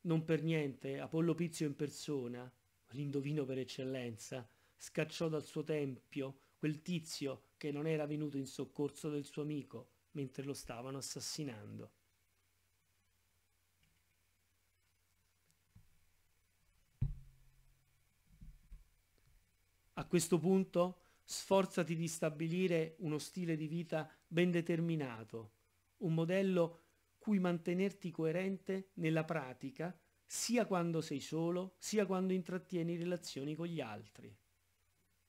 Non per niente Apollo Pizio in persona, l'indovino per eccellenza, scacciò dal suo tempio quel tizio che non era venuto in soccorso del suo amico mentre lo stavano assassinando. A questo punto sforzati di stabilire uno stile di vita ben determinato, un modello cui mantenerti coerente nella pratica sia quando sei solo, sia quando intrattieni relazioni con gli altri.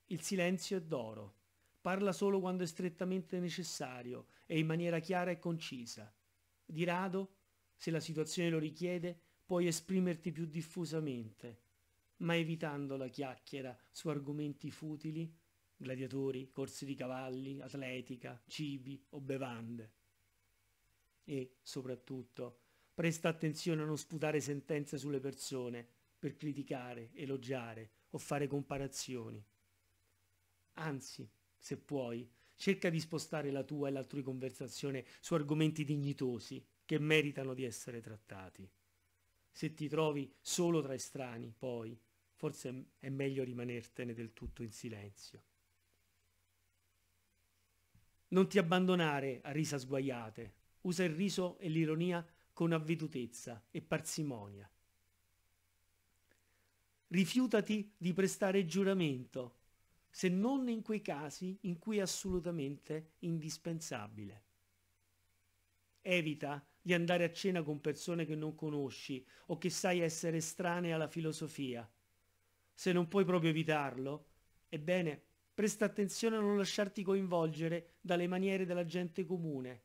Il silenzio è d'oro. Parla solo quando è strettamente necessario e in maniera chiara e concisa. Di rado, se la situazione lo richiede, puoi esprimerti più diffusamente, ma evitando la chiacchiera su argomenti futili, gladiatori, corsi di cavalli, atletica, cibi o bevande. E, soprattutto, presta attenzione a non sputare sentenze sulle persone per criticare, elogiare o fare comparazioni. Anzi, se puoi, cerca di spostare la tua e l'altrui conversazione su argomenti dignitosi che meritano di essere trattati se ti trovi solo tra estranei, poi forse è meglio rimanertene del tutto in silenzio. Non ti abbandonare a risa sguaiate, usa il riso e l'ironia con avvedutezza e parsimonia. Rifiutati di prestare giuramento, se non in quei casi in cui è assolutamente indispensabile. Evita di andare a cena con persone che non conosci o che sai essere estranee alla filosofia. Se non puoi proprio evitarlo, ebbene, presta attenzione a non lasciarti coinvolgere dalle maniere della gente comune.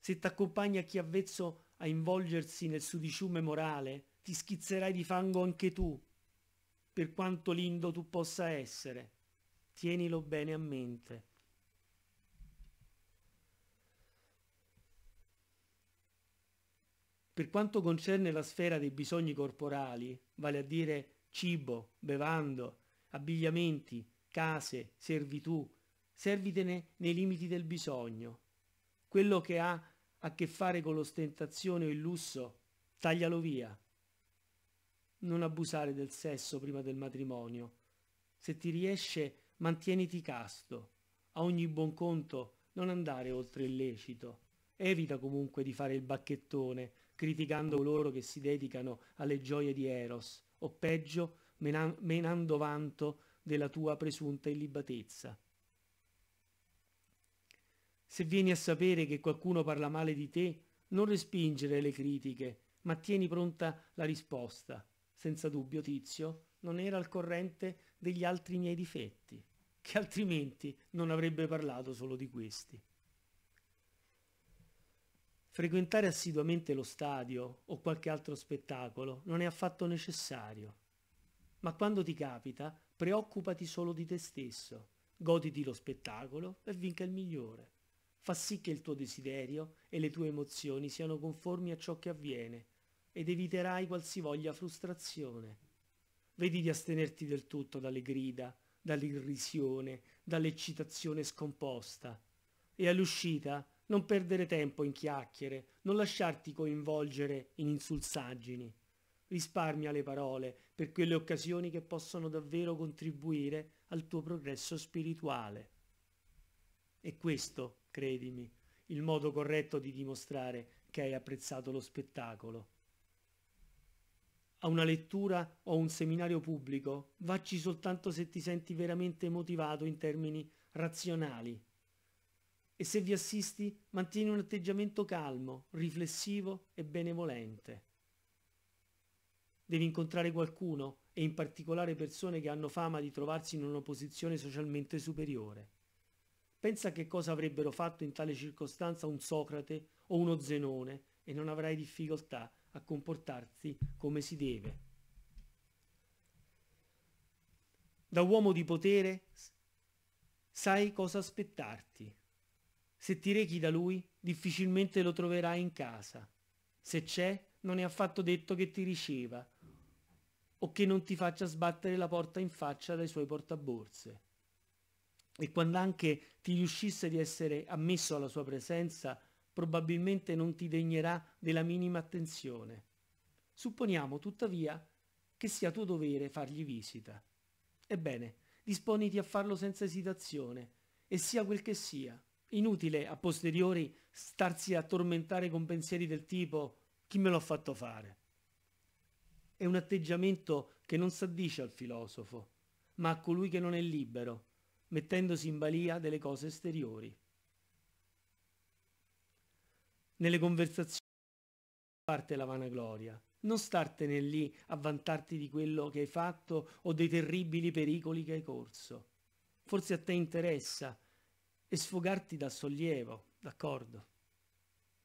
Se t'accompagna chi avvezzo a involgersi nel sudiciume morale, ti schizzerai di fango anche tu, per quanto lindo tu possa essere. Tienilo bene a mente. Per quanto concerne la sfera dei bisogni corporali, vale a dire cibo, bevando, abbigliamenti, case, servitù, servitene nei limiti del bisogno. Quello che ha a che fare con l'ostentazione o il lusso, taglialo via. Non abusare del sesso prima del matrimonio. Se ti riesce, mantieniti casto. A ogni buon conto non andare oltre il lecito. Evita comunque di fare il bacchettone, criticando coloro che si dedicano alle gioie di Eros, o peggio, menando vanto della tua presunta illibatezza. Se vieni a sapere che qualcuno parla male di te, non respingere le critiche, ma tieni pronta la risposta. Senza dubbio, Tizio non era al corrente degli altri miei difetti, che altrimenti non avrebbe parlato solo di questi. Frequentare assiduamente lo stadio o qualche altro spettacolo non è affatto necessario. Ma quando ti capita, preoccupati solo di te stesso, goditi lo spettacolo e vinca il migliore. Fa sì che il tuo desiderio e le tue emozioni siano conformi a ciò che avviene ed eviterai qualsivoglia frustrazione. Vedi di astenerti del tutto dalle grida, dall'irrisione, dall'eccitazione scomposta e all'uscita non perdere tempo in chiacchiere, non lasciarti coinvolgere in insulsaggini. Risparmia le parole per quelle occasioni che possono davvero contribuire al tuo progresso spirituale. E questo, credimi, il modo corretto di dimostrare che hai apprezzato lo spettacolo. A una lettura o a un seminario pubblico vacci soltanto se ti senti veramente motivato in termini razionali e se vi assisti mantieni un atteggiamento calmo, riflessivo e benevolente. Devi incontrare qualcuno e in particolare persone che hanno fama di trovarsi in una posizione socialmente superiore. Pensa che cosa avrebbero fatto in tale circostanza un Socrate o uno Zenone e non avrai difficoltà a comportarti come si deve. Da uomo di potere sai cosa aspettarti. Se ti rechi da lui, difficilmente lo troverai in casa. Se c'è, non è affatto detto che ti riceva o che non ti faccia sbattere la porta in faccia dai suoi portaborse. E quando anche ti riuscisse di essere ammesso alla sua presenza, probabilmente non ti degnerà della minima attenzione. Supponiamo, tuttavia, che sia tuo dovere fargli visita. Ebbene, disponiti a farlo senza esitazione, e sia quel che sia, inutile a posteriori starsi a tormentare con pensieri del tipo chi me l'ha fatto fare. È un atteggiamento che non s'addice al filosofo, ma a colui che non è libero, mettendosi in balia delle cose esteriori. Nelle conversazioni parte la vanagloria, non startene lì a vantarti di quello che hai fatto o dei terribili pericoli che hai corso. Forse a te interessa e sfogarti dal sollievo, d'accordo?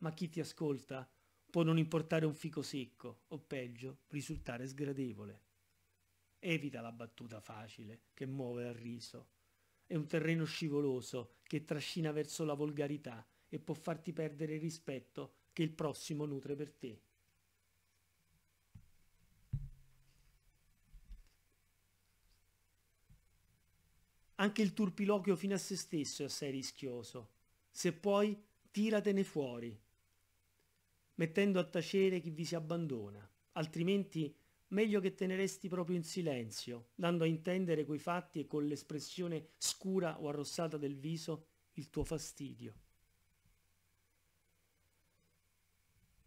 Ma chi ti ascolta può non importare un fico secco o peggio risultare sgradevole. Evita la battuta facile che muove al riso. È un terreno scivoloso che trascina verso la volgarità e può farti perdere il rispetto che il prossimo nutre per te. Anche il turpiloquio fino a se stesso è assai rischioso. Se puoi, tiratene fuori, mettendo a tacere chi vi si abbandona, altrimenti meglio che teneresti proprio in silenzio, dando a intendere coi fatti e con l'espressione scura o arrossata del viso il tuo fastidio.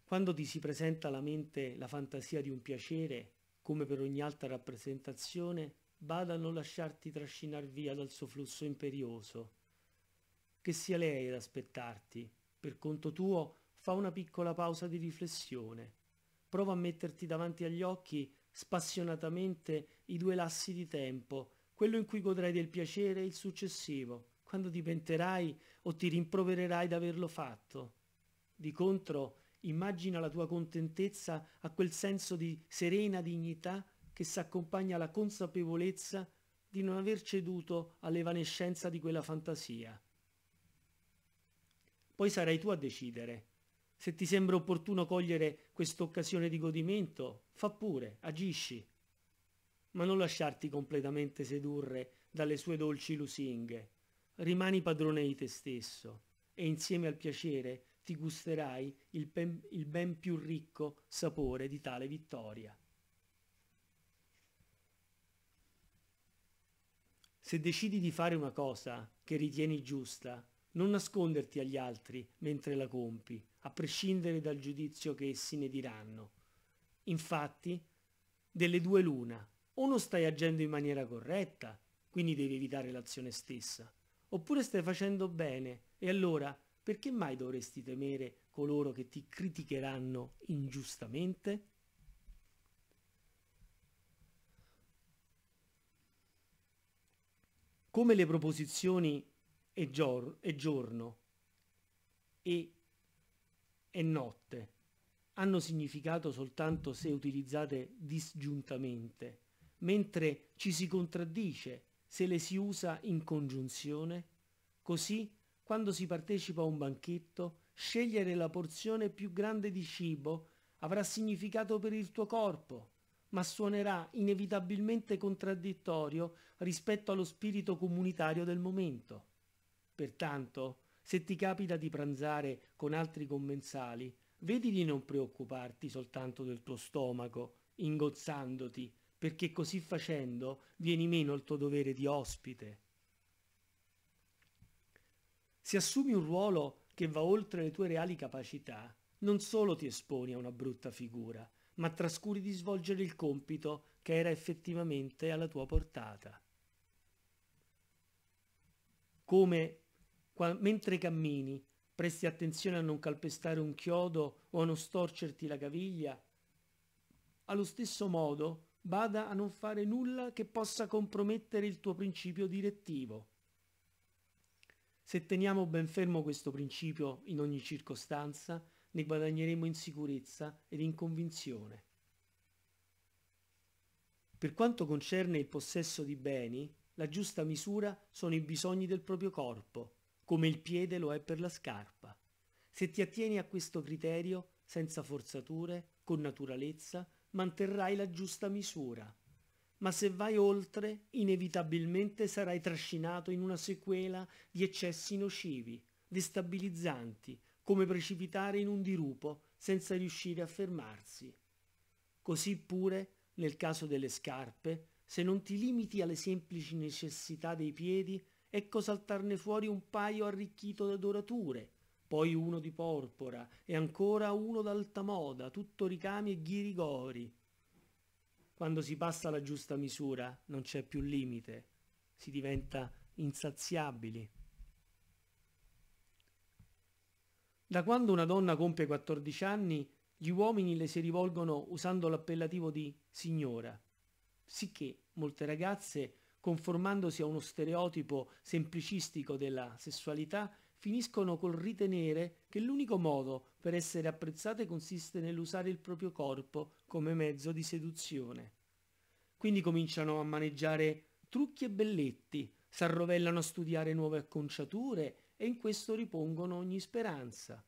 Quando ti si presenta alla mente la fantasia di un piacere, come per ogni altra rappresentazione, bada a non lasciarti trascinar via dal suo flusso imperioso. Che sia lei ad aspettarti, per conto tuo fa una piccola pausa di riflessione. Prova a metterti davanti agli occhi spassionatamente i due lassi di tempo, quello in cui godrai del piacere e il successivo, quando ti penterai o ti rimprovererai d'averlo fatto. Di contro, immagina la tua contentezza a quel senso di serena dignità che si accompagna alla consapevolezza di non aver ceduto all'evanescenza di quella fantasia. Poi sarai tu a decidere. Se ti sembra opportuno cogliere quest'occasione di godimento, fa pure, agisci. Ma non lasciarti completamente sedurre dalle sue dolci lusinghe. Rimani padrone di te stesso e insieme al piacere ti gusterai il, il ben più ricco sapore di tale vittoria. Se decidi di fare una cosa che ritieni giusta, non nasconderti agli altri mentre la compi, a prescindere dal giudizio che essi ne diranno. Infatti, delle due l'una, o non stai agendo in maniera corretta, quindi devi evitare l'azione stessa, oppure stai facendo bene e allora perché mai dovresti temere coloro che ti criticheranno ingiustamente? come le proposizioni e, gior e giorno e, e notte hanno significato soltanto se utilizzate disgiuntamente, mentre ci si contraddice se le si usa in congiunzione. Così, quando si partecipa a un banchetto, scegliere la porzione più grande di cibo avrà significato per il tuo corpo, ma suonerà inevitabilmente contraddittorio rispetto allo spirito comunitario del momento. Pertanto, se ti capita di pranzare con altri commensali, vedi di non preoccuparti soltanto del tuo stomaco, ingozzandoti, perché così facendo vieni meno al tuo dovere di ospite. Se assumi un ruolo che va oltre le tue reali capacità, non solo ti esponi a una brutta figura, ma trascuri di svolgere il compito che era effettivamente alla tua portata. Come mentre cammini presti attenzione a non calpestare un chiodo o a non storcerti la caviglia, allo stesso modo bada a non fare nulla che possa compromettere il tuo principio direttivo. Se teniamo ben fermo questo principio in ogni circostanza, ne guadagneremo in sicurezza ed in convinzione. Per quanto concerne il possesso di beni, la giusta misura sono i bisogni del proprio corpo, come il piede lo è per la scarpa. Se ti attieni a questo criterio, senza forzature, con naturalezza, manterrai la giusta misura. Ma se vai oltre, inevitabilmente sarai trascinato in una sequela di eccessi nocivi, destabilizzanti, come precipitare in un dirupo senza riuscire a fermarsi. Così pure, nel caso delle scarpe, se non ti limiti alle semplici necessità dei piedi, ecco saltarne fuori un paio arricchito da dorature, poi uno di porpora e ancora uno d'alta moda, tutto ricami e ghirigori. Quando si passa alla giusta misura non c'è più limite, si diventa insaziabili. Da quando una donna compie 14 anni, gli uomini le si rivolgono usando l'appellativo di signora, sicché molte ragazze, conformandosi a uno stereotipo semplicistico della sessualità, finiscono col ritenere che l'unico modo per essere apprezzate consiste nell'usare il proprio corpo come mezzo di seduzione. Quindi cominciano a maneggiare trucchi e belletti, s'arrovellano a studiare nuove acconciature e in questo ripongono ogni speranza.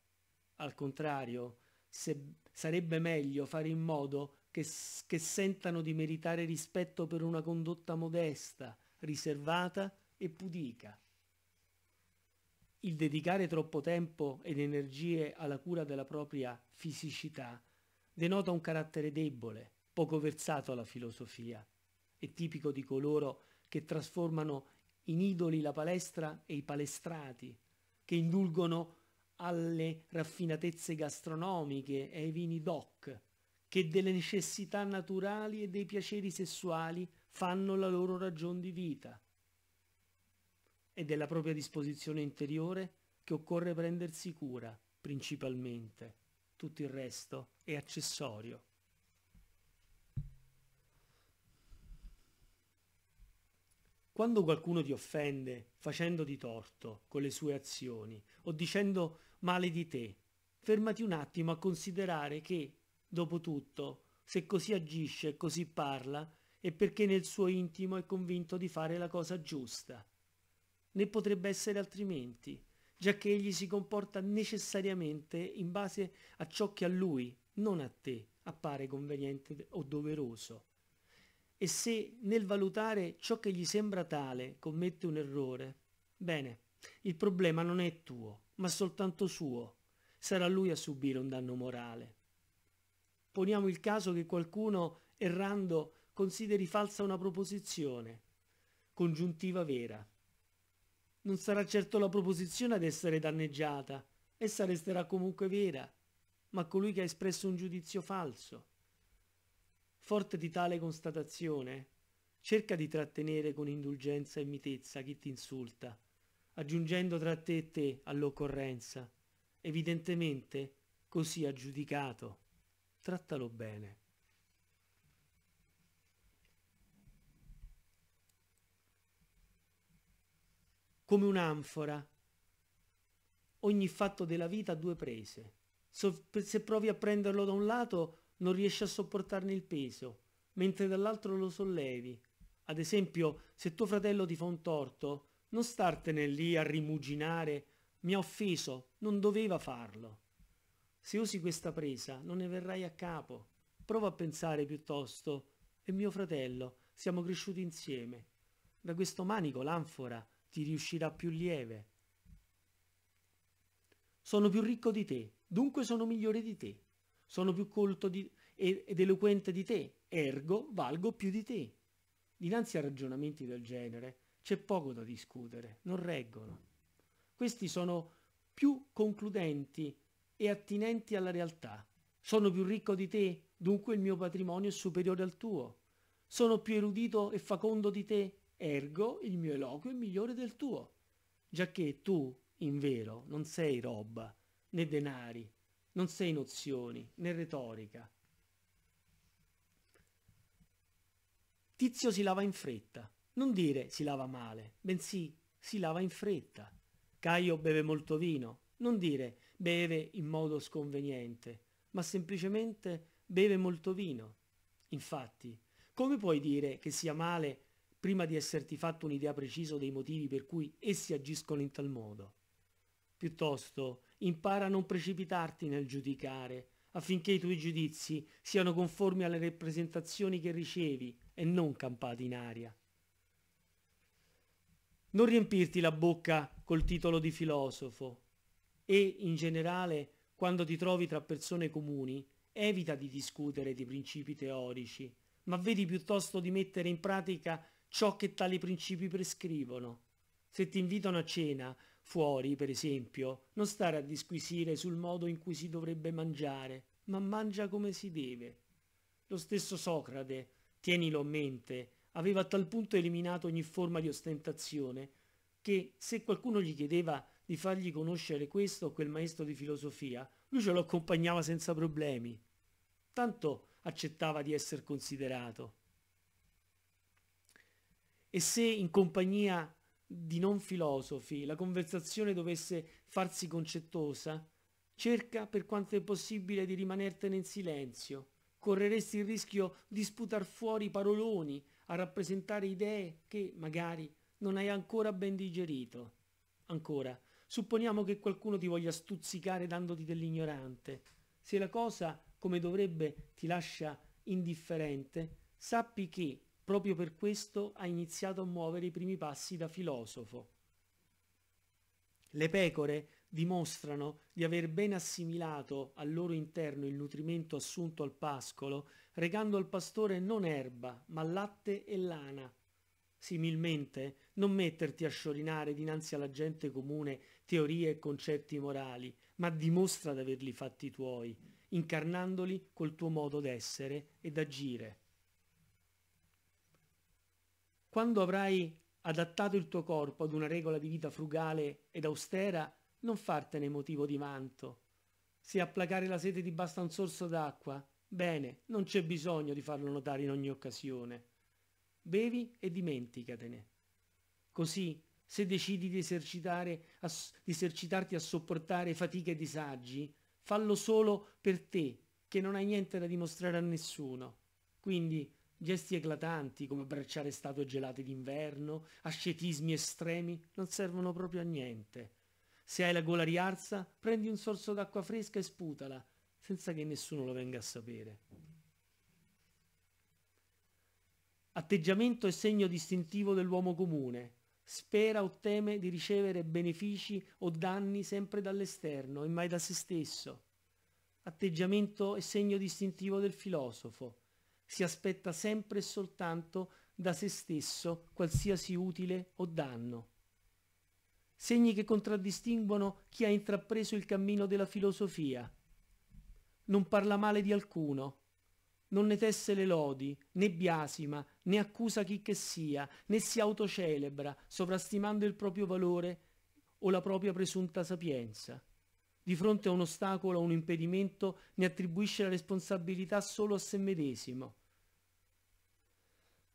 Al contrario, se, sarebbe meglio fare in modo che, che sentano di meritare rispetto per una condotta modesta, riservata e pudica. Il dedicare troppo tempo ed energie alla cura della propria fisicità denota un carattere debole, poco versato alla filosofia. È tipico di coloro che trasformano in idoli la palestra e i palestrati, che indulgono alle raffinatezze gastronomiche e ai vini doc, che delle necessità naturali e dei piaceri sessuali fanno la loro ragion di vita e della propria disposizione interiore che occorre prendersi cura principalmente. Tutto il resto è accessorio. Quando qualcuno ti offende facendo di torto con le sue azioni o dicendo male di te, fermati un attimo a considerare che, dopo tutto, se così agisce e così parla, è perché nel suo intimo è convinto di fare la cosa giusta. Ne potrebbe essere altrimenti, giacché egli si comporta necessariamente in base a ciò che a lui, non a te, appare conveniente o doveroso e se nel valutare ciò che gli sembra tale commette un errore, bene, il problema non è tuo, ma soltanto suo. Sarà lui a subire un danno morale. Poniamo il caso che qualcuno, errando, consideri falsa una proposizione, congiuntiva vera. Non sarà certo la proposizione ad essere danneggiata, essa resterà comunque vera, ma colui che ha espresso un giudizio falso. Forte di tale constatazione, cerca di trattenere con indulgenza e mitezza chi ti insulta, aggiungendo tra te e te all'occorrenza. Evidentemente così ha giudicato. Trattalo bene. Come un'anfora, ogni fatto della vita ha due prese. se provi a prenderlo da un lato, non riesci a sopportarne il peso, mentre dall'altro lo sollevi. Ad esempio, se tuo fratello ti fa un torto, non startene lì a rimuginare mi ha offeso, non doveva farlo. Se usi questa presa non ne verrai a capo. Prova a pensare piuttosto, e mio fratello, siamo cresciuti insieme. Da questo manico l'anfora ti riuscirà più lieve. Sono più ricco di te, dunque sono migliore di te sono più colto di, ed eloquente di te, ergo valgo più di te. Dinanzi a ragionamenti del genere c'è poco da discutere, non reggono. Questi sono più concludenti e attinenti alla realtà. Sono più ricco di te, dunque il mio patrimonio è superiore al tuo. Sono più erudito e facondo di te, ergo il mio eloquio è migliore del tuo. Giacché tu, in vero, non sei roba, né denari, non sei nozioni né retorica. Tizio si lava in fretta. Non dire si lava male, bensì si lava in fretta. Caio beve molto vino. Non dire beve in modo sconveniente, ma semplicemente beve molto vino. Infatti, come puoi dire che sia male prima di esserti fatto un'idea precisa dei motivi per cui essi agiscono in tal modo? Piuttosto, impara a non precipitarti nel giudicare, affinché i tuoi giudizi siano conformi alle rappresentazioni che ricevi e non campati in aria. Non riempirti la bocca col titolo di filosofo e, in generale, quando ti trovi tra persone comuni, evita di discutere di principi teorici, ma vedi piuttosto di mettere in pratica ciò che tali principi prescrivono. Se ti invitano a cena, Fuori, per esempio, non stare a disquisire sul modo in cui si dovrebbe mangiare, ma mangia come si deve. Lo stesso Socrate, tienilo a mente, aveva a tal punto eliminato ogni forma di ostentazione che se qualcuno gli chiedeva di fargli conoscere questo o quel maestro di filosofia, lui ce lo accompagnava senza problemi. Tanto accettava di essere considerato. E se in compagnia di non filosofi, la conversazione dovesse farsi concettosa, cerca per quanto è possibile di rimanertene in silenzio. Correresti il rischio di sputar fuori paroloni a rappresentare idee che, magari, non hai ancora ben digerito. Ancora, supponiamo che qualcuno ti voglia stuzzicare dandoti dell'ignorante. Se la cosa, come dovrebbe, ti lascia indifferente, sappi che Proprio per questo ha iniziato a muovere i primi passi da filosofo. Le pecore dimostrano di aver ben assimilato al loro interno il nutrimento assunto al pascolo, regando al pastore non erba, ma latte e lana. Similmente, non metterti a sciorinare dinanzi alla gente comune teorie e concetti morali, ma dimostra d'averli fatti tuoi, incarnandoli col tuo modo d'essere ed agire. Quando avrai adattato il tuo corpo ad una regola di vita frugale ed austera, non fartene motivo di vanto. Se a placare la sete ti basta un sorso d'acqua, bene, non c'è bisogno di farlo notare in ogni occasione. Bevi e dimenticatene. Così, se decidi di, esercitare, di esercitarti a sopportare fatiche e disagi, fallo solo per te, che non hai niente da dimostrare a nessuno. Quindi Gesti eclatanti come abbracciare statue gelate d'inverno, ascetismi estremi, non servono proprio a niente. Se hai la gola riarsa, prendi un sorso d'acqua fresca e sputala, senza che nessuno lo venga a sapere. Atteggiamento e segno distintivo dell'uomo comune. Spera o teme di ricevere benefici o danni sempre dall'esterno e mai da se stesso. Atteggiamento e segno distintivo del filosofo si aspetta sempre e soltanto da se stesso qualsiasi utile o danno. Segni che contraddistinguono chi ha intrapreso il cammino della filosofia. Non parla male di alcuno, non ne tesse le lodi, né biasima, né accusa chi che sia, né si autocelebra, sovrastimando il proprio valore o la propria presunta sapienza di fronte a un ostacolo, o un impedimento, ne attribuisce la responsabilità solo a se medesimo.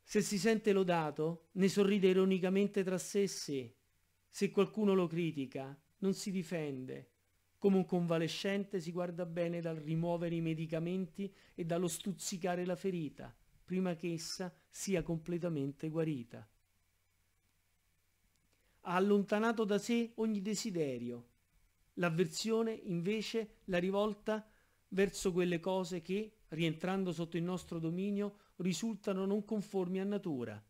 Se si sente lodato, ne sorride ironicamente tra sé e sé Se qualcuno lo critica, non si difende. Come un convalescente si guarda bene dal rimuovere i medicamenti e dallo stuzzicare la ferita, prima che essa sia completamente guarita. Ha allontanato da sé ogni desiderio, L'avversione invece la rivolta verso quelle cose che, rientrando sotto il nostro dominio, risultano non conformi a natura.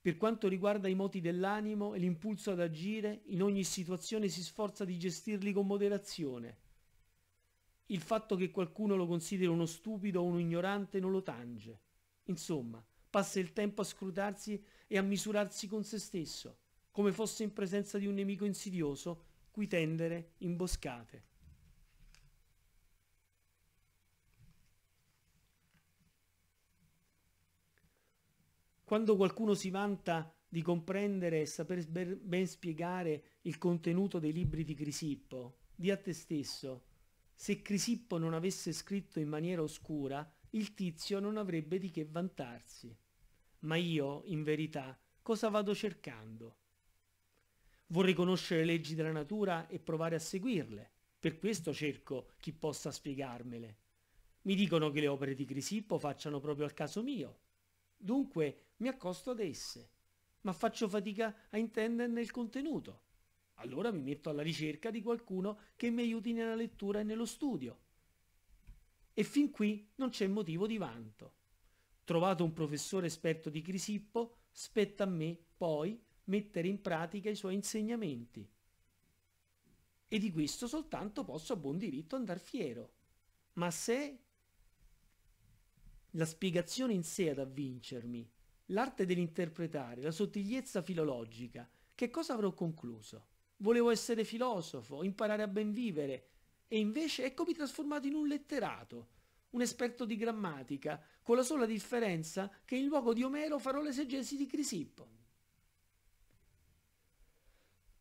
Per quanto riguarda i moti dell'animo e l'impulso ad agire, in ogni situazione si sforza di gestirli con moderazione. Il fatto che qualcuno lo consideri uno stupido o un ignorante non lo tange. Insomma, passa il tempo a scrutarsi e a misurarsi con se stesso, come fosse in presenza di un nemico insidioso cui tendere imboscate. Quando qualcuno si vanta di comprendere e saper ben spiegare il contenuto dei libri di Crisippo, di a te stesso, se Crisippo non avesse scritto in maniera oscura, il tizio non avrebbe di che vantarsi. Ma io, in verità, cosa vado cercando? vorrei conoscere le leggi della natura e provare a seguirle. Per questo cerco chi possa spiegarmele. Mi dicono che le opere di Crisippo facciano proprio al caso mio. Dunque mi accosto ad esse, ma faccio fatica a intenderne il contenuto. Allora mi metto alla ricerca di qualcuno che mi aiuti nella lettura e nello studio. E fin qui non c'è motivo di vanto. Trovato un professore esperto di Crisippo, spetta a me poi mettere in pratica i suoi insegnamenti. E di questo soltanto posso a buon diritto andar fiero. Ma se la spiegazione in sé ad avvincermi, l'arte dell'interpretare, la sottigliezza filologica, che cosa avrò concluso? Volevo essere filosofo, imparare a ben vivere, e invece eccomi trasformato in un letterato, un esperto di grammatica, con la sola differenza che in luogo di Omero farò l'esegesi di Crisippo.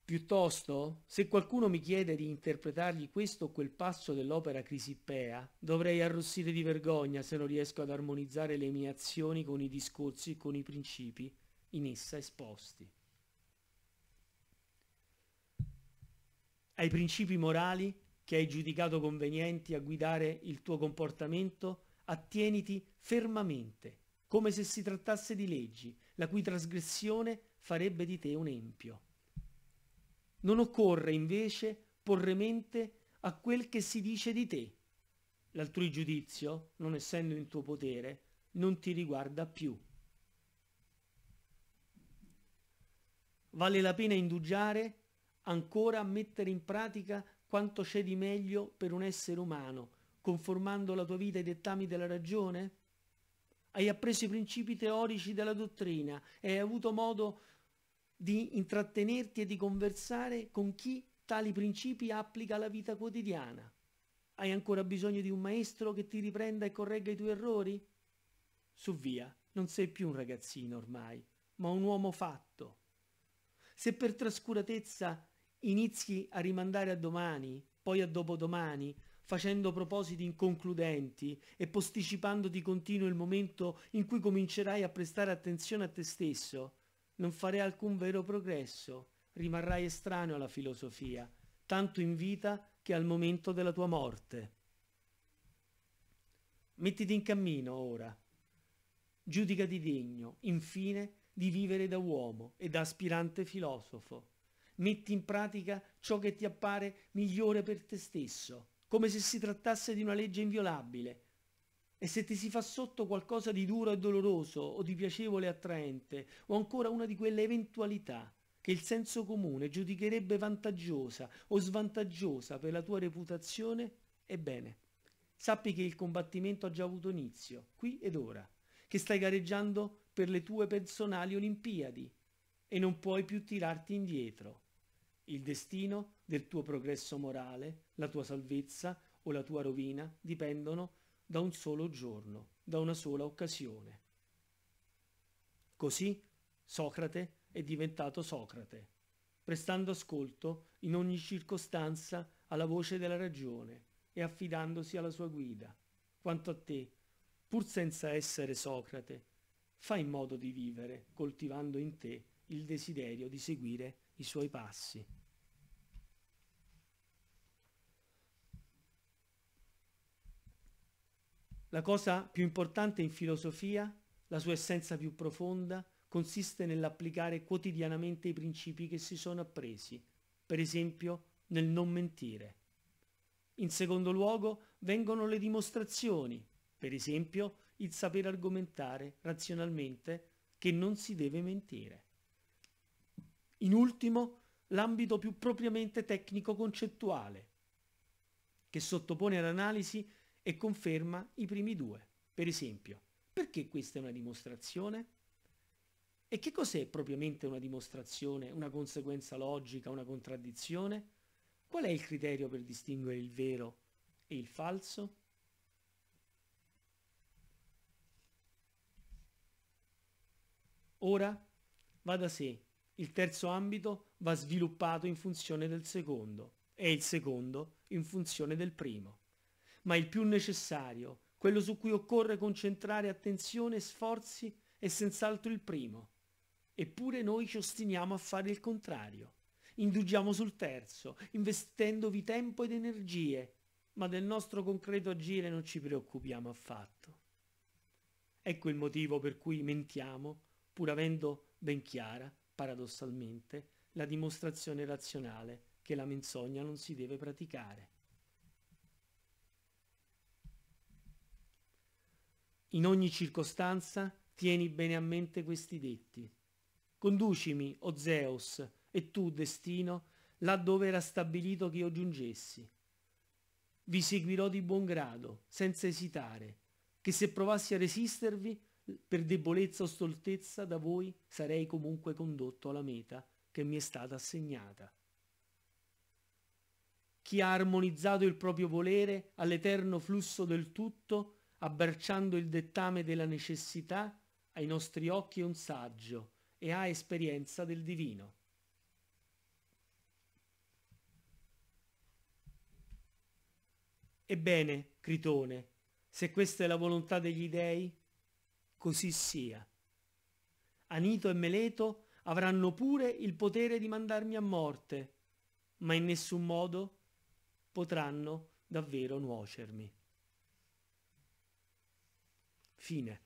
Piuttosto, se qualcuno mi chiede di interpretargli questo o quel passo dell'opera crisippea, dovrei arrossire di vergogna se non riesco ad armonizzare le mie azioni con i discorsi e con i principi in essa esposti. Ai principi morali che hai giudicato convenienti a guidare il tuo comportamento, attieniti fermamente, come se si trattasse di leggi, la cui trasgressione farebbe di te un empio. Non occorre invece porre mente a quel che si dice di te. L'altrui giudizio, non essendo in tuo potere, non ti riguarda più. Vale la pena indugiare ancora a mettere in pratica quanto c'è di meglio per un essere umano, conformando la tua vita ai dettami della ragione? Hai appreso i principi teorici della dottrina e hai avuto modo di di intrattenerti e di conversare con chi tali principi applica alla vita quotidiana? Hai ancora bisogno di un maestro che ti riprenda e corregga i tuoi errori? Su via, non sei più un ragazzino ormai, ma un uomo fatto. Se per trascuratezza inizi a rimandare a domani, poi a dopodomani, facendo propositi inconcludenti e posticipando di continuo il momento in cui comincerai a prestare attenzione a te stesso, non farei alcun vero progresso, rimarrai estraneo alla filosofia, tanto in vita che al momento della tua morte. Mettiti in cammino ora, giudicati degno, infine, di vivere da uomo e da aspirante filosofo. Metti in pratica ciò che ti appare migliore per te stesso, come se si trattasse di una legge inviolabile, e se ti si fa sotto qualcosa di duro e doloroso, o di piacevole e attraente, o ancora una di quelle eventualità che il senso comune giudicherebbe vantaggiosa o svantaggiosa per la tua reputazione, ebbene, sappi che il combattimento ha già avuto inizio, qui ed ora, che stai gareggiando per le tue personali Olimpiadi e non puoi più tirarti indietro. Il destino del tuo progresso morale, la tua salvezza o la tua rovina dipendono da un solo giorno, da una sola occasione. Così Socrate è diventato Socrate, prestando ascolto in ogni circostanza alla voce della ragione e affidandosi alla sua guida. Quanto a te, pur senza essere Socrate, fai in modo di vivere coltivando in te il desiderio di seguire i suoi passi. La cosa più importante in filosofia, la sua essenza più profonda, consiste nell'applicare quotidianamente i principi che si sono appresi, per esempio nel non mentire. In secondo luogo vengono le dimostrazioni, per esempio il saper argomentare razionalmente che non si deve mentire. In ultimo, l'ambito più propriamente tecnico-concettuale, che sottopone all'analisi e conferma i primi due. Per esempio, perché questa è una dimostrazione? E che cos'è propriamente una dimostrazione, una conseguenza logica, una contraddizione? Qual è il criterio per distinguere il vero e il falso? Ora va da sé, il terzo ambito va sviluppato in funzione del secondo e il secondo in funzione del primo ma il più necessario, quello su cui occorre concentrare attenzione e sforzi, è senz'altro il primo. Eppure noi ci ostiniamo a fare il contrario. Indugiamo sul terzo, investendovi tempo ed energie, ma del nostro concreto agire non ci preoccupiamo affatto. Ecco il motivo per cui mentiamo, pur avendo ben chiara, paradossalmente, la dimostrazione razionale che la menzogna non si deve praticare. In ogni circostanza tieni bene a mente questi detti. Conducimi, o Zeus, e tu, destino, là dove era stabilito che io giungessi. Vi seguirò di buon grado, senza esitare, che se provassi a resistervi, per debolezza o stoltezza da voi sarei comunque condotto alla meta che mi è stata assegnata. Chi ha armonizzato il proprio volere all'eterno flusso del tutto abbracciando il dettame della necessità, ai nostri occhi è un saggio e ha esperienza del divino. Ebbene, Critone, se questa è la volontà degli dei, così sia. Anito e Meleto avranno pure il potere di mandarmi a morte, ma in nessun modo potranno davvero nuocermi. Fine.